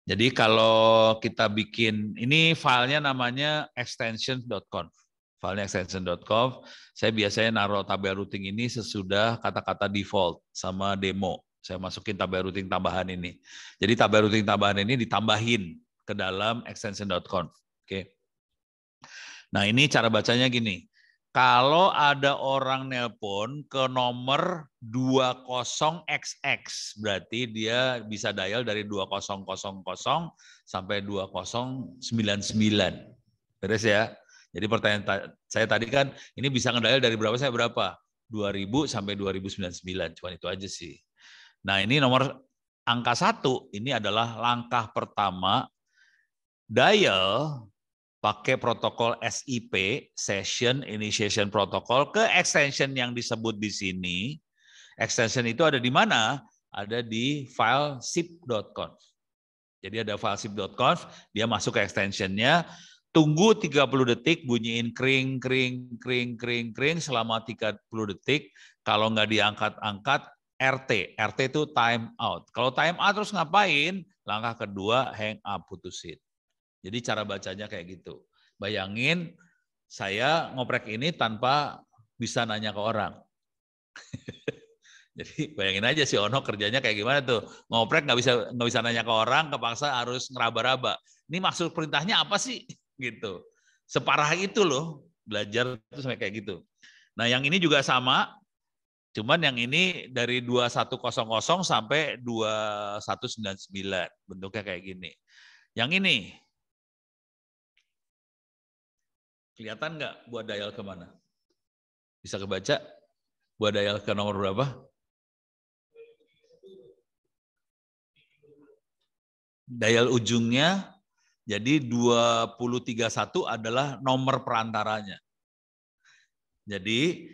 B: Jadi kalau
C: kita bikin, ini filenya namanya extension.conf. Filenya extension.conf, saya biasanya naruh tabel routing ini sesudah kata-kata default sama demo. Saya masukin tabel routing tambahan ini. Jadi tabel routing tambahan ini ditambahin ke dalam extension.conf. Oke. Okay. Nah ini cara bacanya gini. Kalau ada orang nelpon ke nomor 20XX, berarti dia bisa dial dari 2000 sampai 2099. Beres ya? Jadi pertanyaan saya tadi kan, ini bisa ngedial dari berapa saya berapa? 2000 sampai 2099, cuma itu aja sih. Nah ini nomor angka satu, ini adalah langkah pertama dial pakai protokol SIP, Session Initiation Protocol, ke extension yang disebut di sini. Extension itu ada di mana? Ada di file sip.conf. Jadi ada file sip.conf, dia masuk ke extensionnya, tunggu 30 detik, bunyiin kring, kring, kring, kring, kring selama 30 detik. Kalau nggak diangkat-angkat, RT. RT itu time out. Kalau time out terus ngapain? Langkah kedua, hang up, putusin. Jadi cara bacanya kayak gitu. Bayangin saya ngoprek ini tanpa bisa nanya ke orang. (laughs) Jadi bayangin aja si Ono kerjanya kayak gimana tuh. Ngoprek nggak bisa nggak bisa nanya ke orang, kepaksa harus ngeraba-raba. Ini maksud perintahnya apa sih? (laughs) Gitu. Separah itu loh belajar itu sampai kayak gitu. Nah, yang ini juga sama. Cuman yang ini dari 2100 sampai 2199 bentuknya kayak gini. Yang ini
B: Kelihatan nggak buat dial kemana? Bisa kebaca? Buat dial ke nomor berapa? Dial ujungnya,
C: jadi 231 adalah nomor perantaranya. Jadi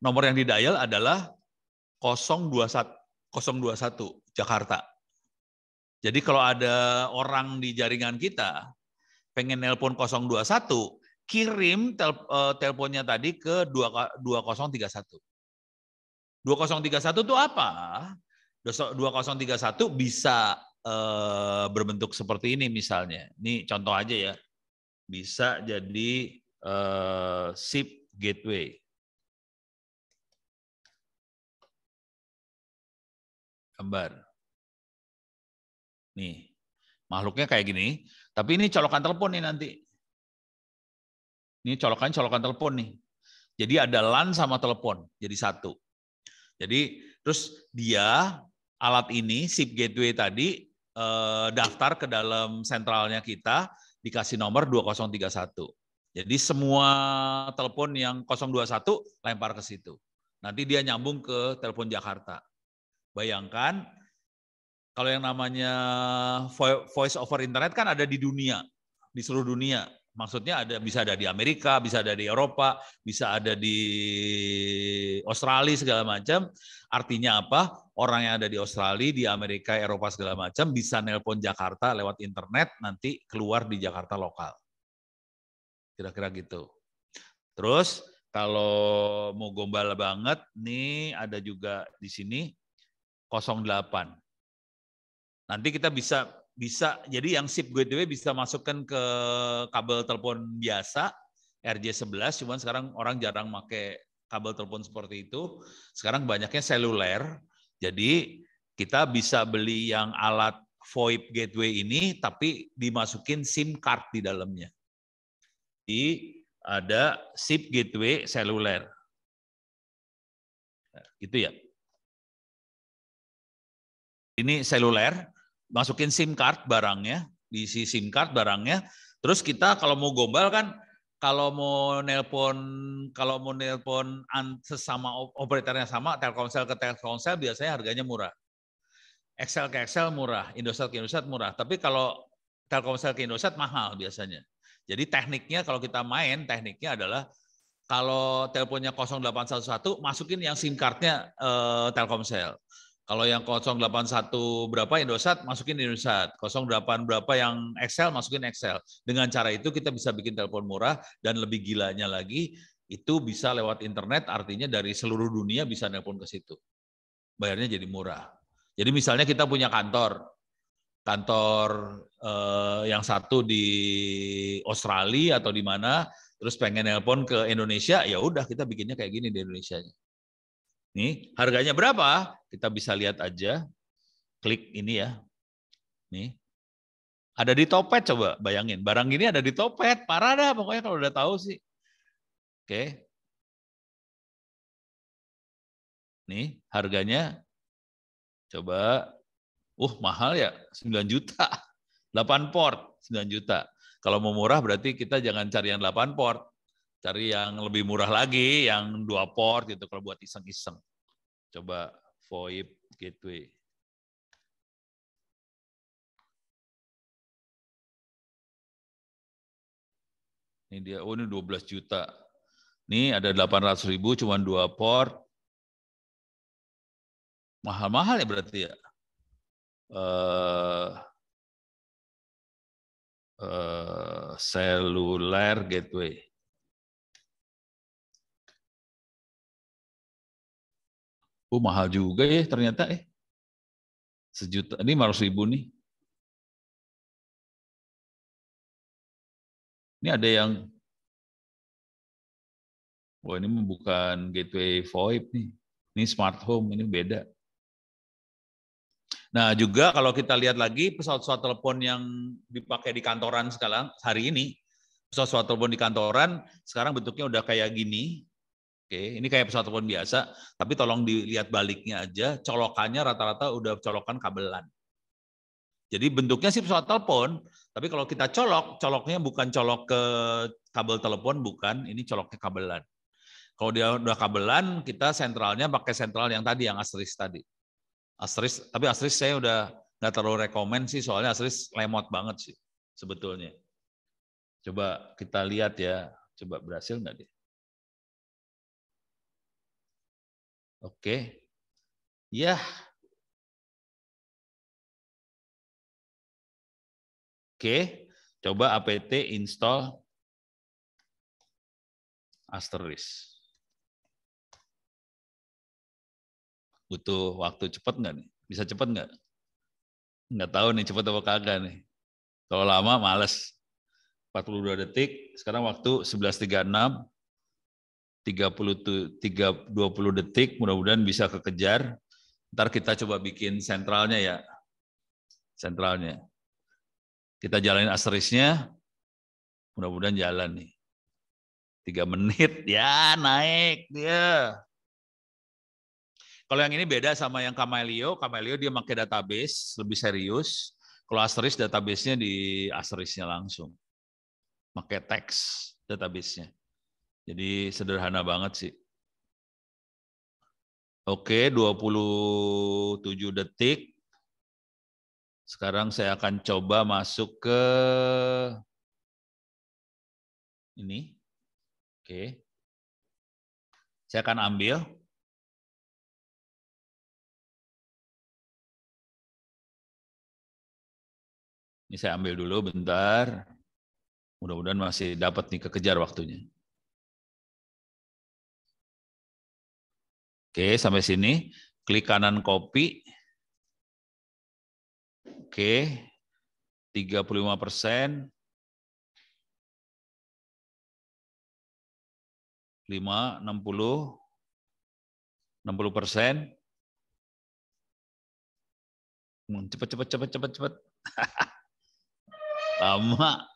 C: nomor yang didial adalah 021, 021 Jakarta. Jadi kalau ada orang di jaringan kita pengen nelpon 021, kirim tel, uh, teleponnya tadi ke 2031. 2031 itu apa? 2031 bisa uh, berbentuk seperti ini
B: misalnya. Ini contoh aja ya. Bisa jadi uh,
A: SIP gateway. Gambar. Nih, makhluknya kayak
B: gini. Tapi ini colokan telepon nih nanti. Ini colokan colokan telepon
C: nih. Jadi ada LAN sama telepon, jadi satu. Jadi terus dia alat ini SIP gateway tadi eh, daftar ke dalam sentralnya kita dikasih nomor 2031. Jadi semua telepon yang 021 lempar ke situ. Nanti dia nyambung ke telepon Jakarta. Bayangkan kalau yang namanya voice over internet kan ada di dunia, di seluruh dunia. Maksudnya ada bisa ada di Amerika, bisa ada di Eropa, bisa ada di Australia segala macam. Artinya apa? Orang yang ada di Australia, di Amerika, Eropa segala macam bisa nelpon Jakarta lewat internet nanti keluar di Jakarta lokal. Kira-kira gitu. Terus kalau mau gombal banget nih ada juga di sini 08. Nanti kita bisa bisa jadi yang SIP gateway ya bisa masukkan ke kabel telepon biasa RJ11 cuman sekarang orang jarang pakai kabel telepon seperti itu. Sekarang banyaknya seluler. Jadi kita bisa beli yang alat VoIP gateway ini tapi
B: dimasukin SIM card di dalamnya. Di ada SIP gateway seluler. Gitu ya. Ini seluler, masukin SIM card barangnya, diisi
C: SIM card barangnya. Terus kita kalau mau gombal kan kalau mau nelpon kalau mau nelpon sesama operatornya sama Telkomsel ke Telkomsel biasanya harganya murah. Excel ke Excel murah, Indosat ke Indosat murah, tapi kalau Telkomsel ke Indosat mahal biasanya. Jadi tekniknya kalau kita main tekniknya adalah kalau teleponnya 0811 masukin yang SIM cardnya eh, Telkomsel. Kalau yang 081 berapa Indosat, masukin Indosat. 08 berapa yang Excel, masukin Excel. Dengan cara itu kita bisa bikin telepon murah dan lebih gilanya lagi, itu bisa lewat internet, artinya dari seluruh dunia bisa telepon ke situ. Bayarnya jadi murah. Jadi misalnya kita punya kantor, kantor eh, yang satu di Australia atau di mana, terus pengen telepon ke Indonesia, ya udah kita bikinnya kayak gini di Indonesia. Nih, harganya berapa? Kita bisa lihat aja. Klik ini ya. Nih. Ada di
B: Topet coba bayangin. Barang ini ada di Topet. Parah dah pokoknya kalau udah tahu sih. Oke. Nih, harganya coba uh mahal ya 9 juta. 8 (laughs)
C: port 9 juta. Kalau mau murah berarti kita jangan cari yang 8 port cari yang lebih
B: murah lagi, yang dua port gitu kalau buat iseng-iseng. Coba VoIP
A: gateway. Gitu, ini dia, oh ini 12 juta.
B: Ini ada 800 ribu, cuma dua port. Mahal-mahal ya berarti ya. Uh,
A: uh, seluler gateway. Oh mahal juga ya ternyata eh. Sejuta, ini 500 ribu nih. Ini ada yang, wah ini bukan gateway VoIP nih. Ini smart home, ini beda.
C: Nah juga kalau kita lihat lagi pesawat-pesawat telepon yang dipakai di kantoran sekarang, hari ini, pesawat-pesawat telepon di kantoran sekarang bentuknya udah kayak gini, Oke, ini kayak pesawat telepon biasa, tapi tolong dilihat baliknya aja, colokannya rata-rata udah colokan kabelan. Jadi bentuknya sih pesawat telepon, tapi kalau kita colok, coloknya bukan colok ke kabel telepon, bukan, ini colok ke kabelan. Kalau dia udah kabelan, kita sentralnya pakai sentral yang tadi, yang asteris tadi. Asteris, tapi asteris saya udah nggak terlalu rekomen sih, soalnya asteris lemot banget sih
B: sebetulnya. Coba kita lihat ya, coba berhasil nggak dia?
A: Oke. Yeah. Oke. Coba apt install
B: asterisk. Butuh waktu cepat nggak nih? Bisa cepat nggak? Nggak tahu nih cepat atau kagak nih. Kalau
C: lama males. 42 detik, sekarang waktu 11.36. 30, 30 20 detik, mudah-mudahan bisa kekejar. Ntar
B: kita coba bikin sentralnya ya. Sentralnya. Kita jalanin asterisnya, mudah-mudahan jalan nih. Tiga menit, (laughs) ya naik dia. Kalau yang ini beda sama yang
C: Kamelio, Kamelio dia pakai database, lebih serius. Kalau asteris, database-nya di asterisnya langsung. Pakai teks database-nya. Jadi
B: sederhana banget sih. Oke, 27 detik. Sekarang saya akan coba masuk ke
A: ini. Oke. Saya akan ambil. Ini saya ambil dulu bentar. Mudah-mudahan masih dapat nih kekejar waktunya.
B: Oke, sampai sini. Klik kanan copy.
A: Oke, 35 persen. 5, 60, 60 persen. Cepat, cepat, cepat, cepat, cepat. Lama.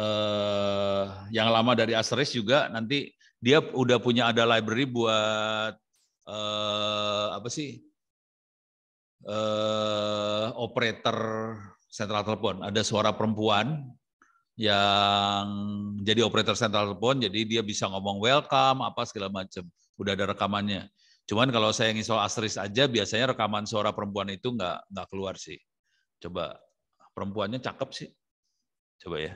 B: eh, yang lama dari Asteris juga nanti dia udah
C: punya ada library buat eh, apa sih eh, operator sentral telepon. Ada suara perempuan yang jadi operator sentral telepon, jadi dia bisa ngomong welcome apa segala macam. Udah ada rekamannya. Cuman kalau saya ngisol asteris aja, biasanya rekaman suara perempuan itu nggak nggak keluar sih. Coba perempuannya cakep sih. Coba
B: ya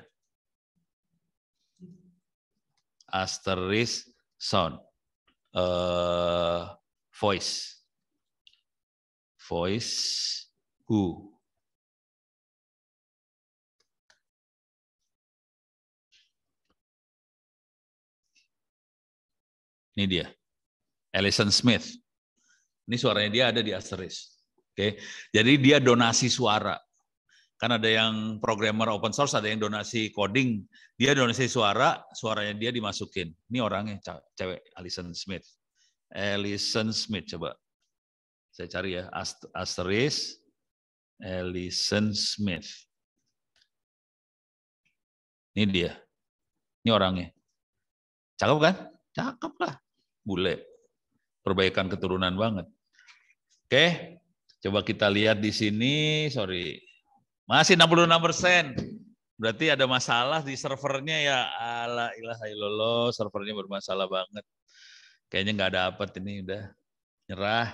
B: asterisk sound uh, voice voice
A: who ini dia Alison Smith ini suaranya dia ada di asterisk
C: oke okay. jadi dia donasi suara Kan ada yang programmer open source, ada yang donasi coding. Dia donasi suara, suaranya dia dimasukin. Ini orangnya, cewek,
B: Alison Smith. Alison Smith, coba. Saya cari ya, asteris Alison Smith. Ini dia. Ini orangnya. Cakep kan? Cakep lah. Bule. Perbaikan keturunan banget. Oke,
C: coba kita lihat di sini. Sorry, masih 66 persen. Berarti ada masalah di servernya ya ala ilaha illallah, servernya bermasalah banget.
A: Kayaknya nggak ada apa ini udah nyerah.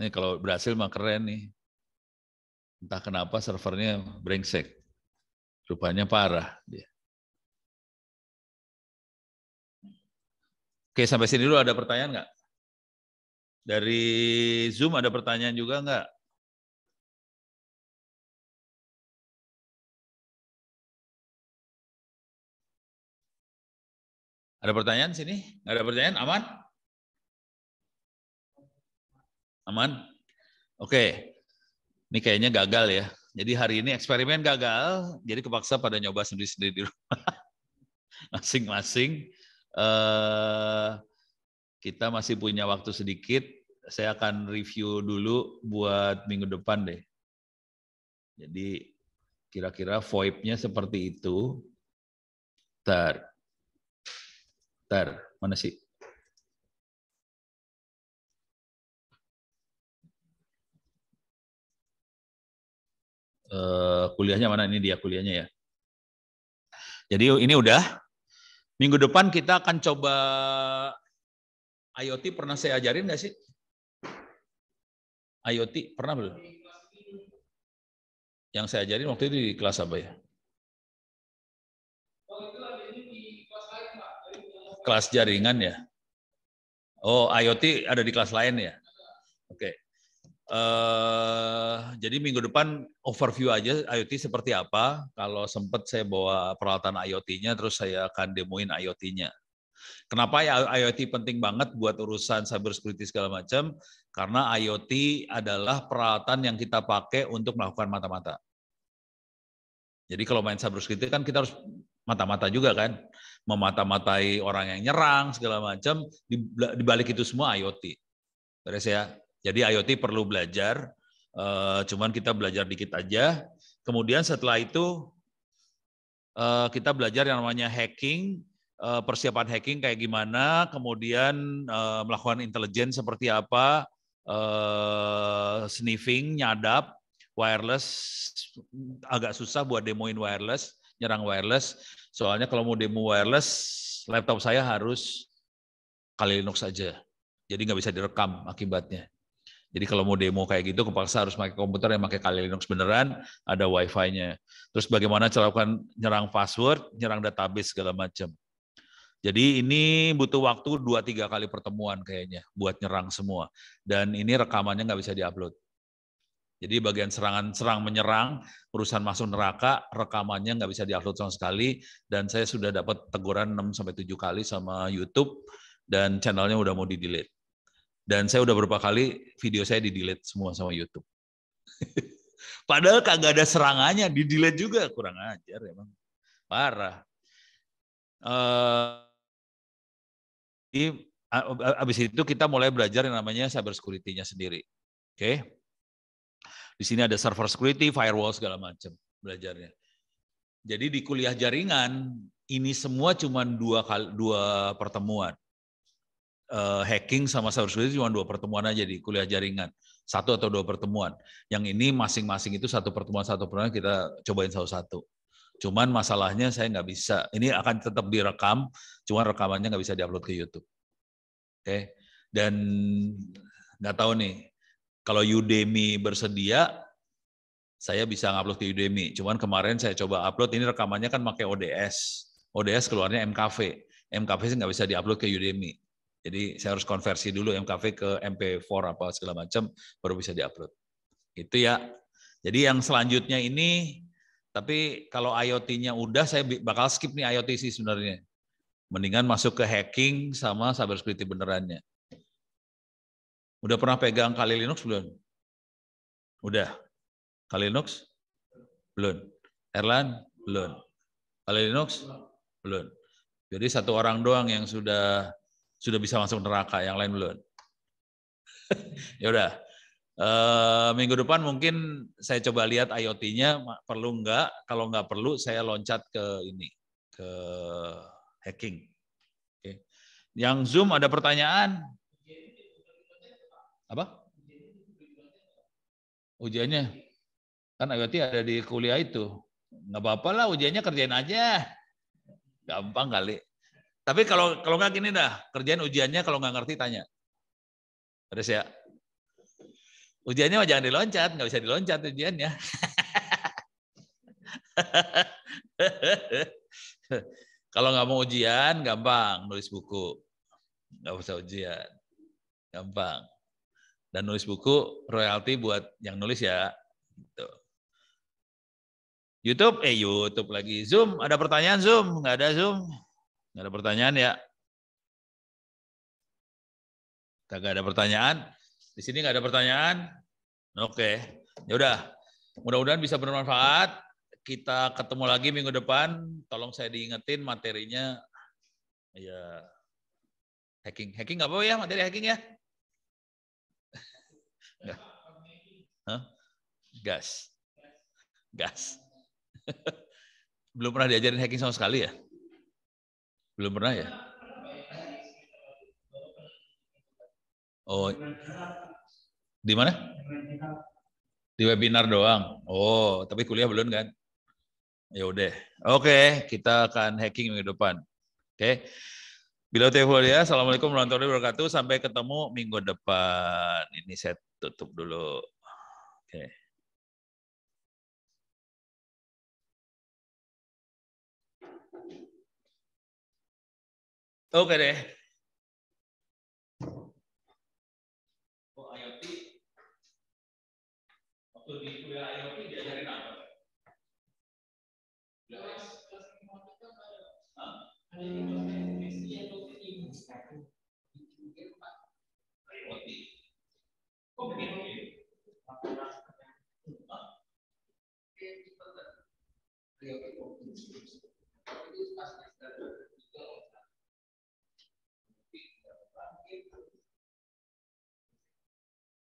A: Ini kalau berhasil mah keren nih. Entah kenapa servernya brengsek.
B: Rupanya parah dia.
A: Oke, sampai sini dulu ada pertanyaan nggak? Dari Zoom ada pertanyaan juga nggak? Ada pertanyaan sini? Nggak ada pertanyaan? Aman?
C: Aman? Oke. Ini kayaknya gagal ya. Jadi hari ini eksperimen gagal, jadi kepaksa pada nyoba sendiri-sendiri di rumah. (laughs) Masing-masing eh, kita masih punya waktu sedikit. Saya akan review dulu buat minggu depan deh. Jadi
B: kira-kira VoIP-nya seperti itu. Tar.
A: Tar, mana sih? Uh, kuliahnya mana
B: ini dia kuliahnya ya. Jadi ini udah Minggu depan kita akan coba IoT pernah saya ajarin nggak sih? IoT pernah belum? Yang saya ajarin waktu itu di kelas apa ya? Kelas jaringan ya. Oh, IoT ada di kelas lain ya.
C: Oke. Okay. Uh, jadi minggu depan overview aja IoT seperti apa. Kalau sempat saya bawa peralatan IoT-nya, terus saya akan demoin IoT-nya. Kenapa ya IoT penting banget buat urusan cyber security segala macam? Karena IoT adalah peralatan yang kita pakai untuk melakukan mata-mata. Jadi kalau main cyber security kan kita harus mata-mata juga kan, memata-matai orang yang nyerang segala macam. Di, balik itu semua IoT. Terus ya. Jadi IoT perlu belajar, eh, cuman kita belajar dikit aja. Kemudian setelah itu eh, kita belajar yang namanya hacking, eh, persiapan hacking kayak gimana, kemudian melakukan intelijen seperti apa, sniffing, nyadap, wireless agak susah buat demoin wireless, nyerang wireless. Soalnya kalau mau demo wireless, laptop saya harus kali Linux saja. Jadi nggak bisa direkam akibatnya. Jadi kalau mau demo kayak gitu, kepaksa harus pakai komputer yang pakai Kali Linux beneran, ada Wi-Fi-nya. Terus bagaimana cara lakukan nyerang password, nyerang database segala macam. Jadi ini butuh waktu 2-3 kali pertemuan kayaknya buat nyerang semua. Dan ini rekamannya nggak bisa diupload. Jadi bagian serangan serang menyerang, urusan masuk neraka, rekamannya nggak bisa diupload sama sekali. Dan saya sudah dapat teguran 6 sampai 7 kali sama YouTube dan channelnya udah mau di delete. Dan saya udah berapa kali video saya di-delete semua sama YouTube. (laughs) Padahal kagak ada serangannya, di-delete
B: juga. Kurang ajar emang.
C: Parah. Uh, abis itu kita mulai belajar yang namanya cyber security-nya sendiri. Oke. Okay? Di sini ada server security, firewall segala macam belajarnya. Jadi di kuliah jaringan ini semua cuma dua kali, dua pertemuan uh, hacking sama cybersecurity cuma dua pertemuan aja di kuliah jaringan, satu atau dua pertemuan. Yang ini masing-masing itu satu pertemuan satu pertemuan kita cobain satu-satu. Cuman masalahnya saya nggak bisa. Ini akan tetap direkam, cuman rekamannya nggak bisa diupload ke YouTube. Oke, okay? dan nggak tahu nih kalau Udemy bersedia saya bisa ngupload ke Udemy. Cuman kemarin saya coba upload, ini rekamannya kan pakai ODS. ODS keluarnya MKV. MKV sih nggak bisa diupload ke Udemy. Jadi saya harus konversi dulu MKV ke MP4 apa segala macam baru bisa diupload. Itu ya. Jadi yang selanjutnya ini tapi kalau IoT-nya udah saya bakal skip nih IoT sih sebenarnya. Mendingan masuk ke
B: hacking sama cyber security benerannya. Udah pernah pegang Kali Linux belum? Udah. Kali Linux? Belum. Erlan? Belum. Kali Linux? Belum. Jadi satu orang doang
C: yang sudah sudah bisa masuk neraka, yang lain belum. (laughs) ya udah. E, minggu depan mungkin saya coba lihat IoT-nya perlu nggak? Kalau nggak perlu, saya loncat ke ini ke hacking. Oke. Yang Zoom ada pertanyaan? Apa? Ujiannya? Kan IoT ada di kuliah itu. Nggak apa-apa lah ujiannya kerjain aja. Gampang kali. Tapi kalau kalau nggak gini dah, kerjain ujiannya kalau nggak ngerti tanya. Terus ya, ujiannya mah jangan diloncat, nggak bisa diloncat ujiannya.
A: (laughs)
C: kalau nggak mau ujian, gampang nulis buku, nggak usah ujian, gampang. Dan nulis buku royalti buat yang nulis ya. Gitu. YouTube,
B: eh YouTube lagi. Zoom, ada pertanyaan Zoom? Nggak ada Zoom? Nggak ada pertanyaan ya? Nggak ada pertanyaan? Di sini nggak ada pertanyaan? Oke. Ya udah. Mudah-mudahan bisa bermanfaat.
C: Kita ketemu lagi minggu depan. Tolong saya diingetin materinya. Ya
B: hacking. Hacking nggak apa-apa ya materi hacking ya? Hah? Gas. Gas.
C: (laughs) Belum pernah diajarin hacking sama sekali ya? Belum pernah ya? Oh, di mana? Di webinar doang. Oh, tapi kuliah belum kan? Ya udah. Oke, kita akan hacking minggu depan. Oke. Okay.
B: Bila telepon ya. Assalamualaikum warahmatullahi wabarakatuh. Sampai ketemu minggu depan. Ini saya
A: tutup dulu. Oke. Okay. ok đấy. Oh, IoT.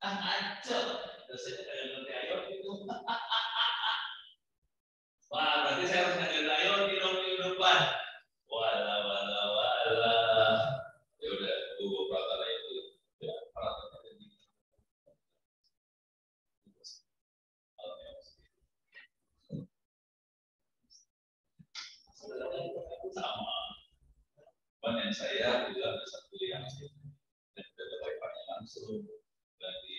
A: terus saya kagak ngerti ayot itu. Wah, berarti saya harus ngajarin
B: ayot di dong di depan. Wala wala wala.
A: Ya udah, gue bawa itu. Ya, perantara itu. sama. Cuman yang saya bilang satu yang dan ada wifi langsung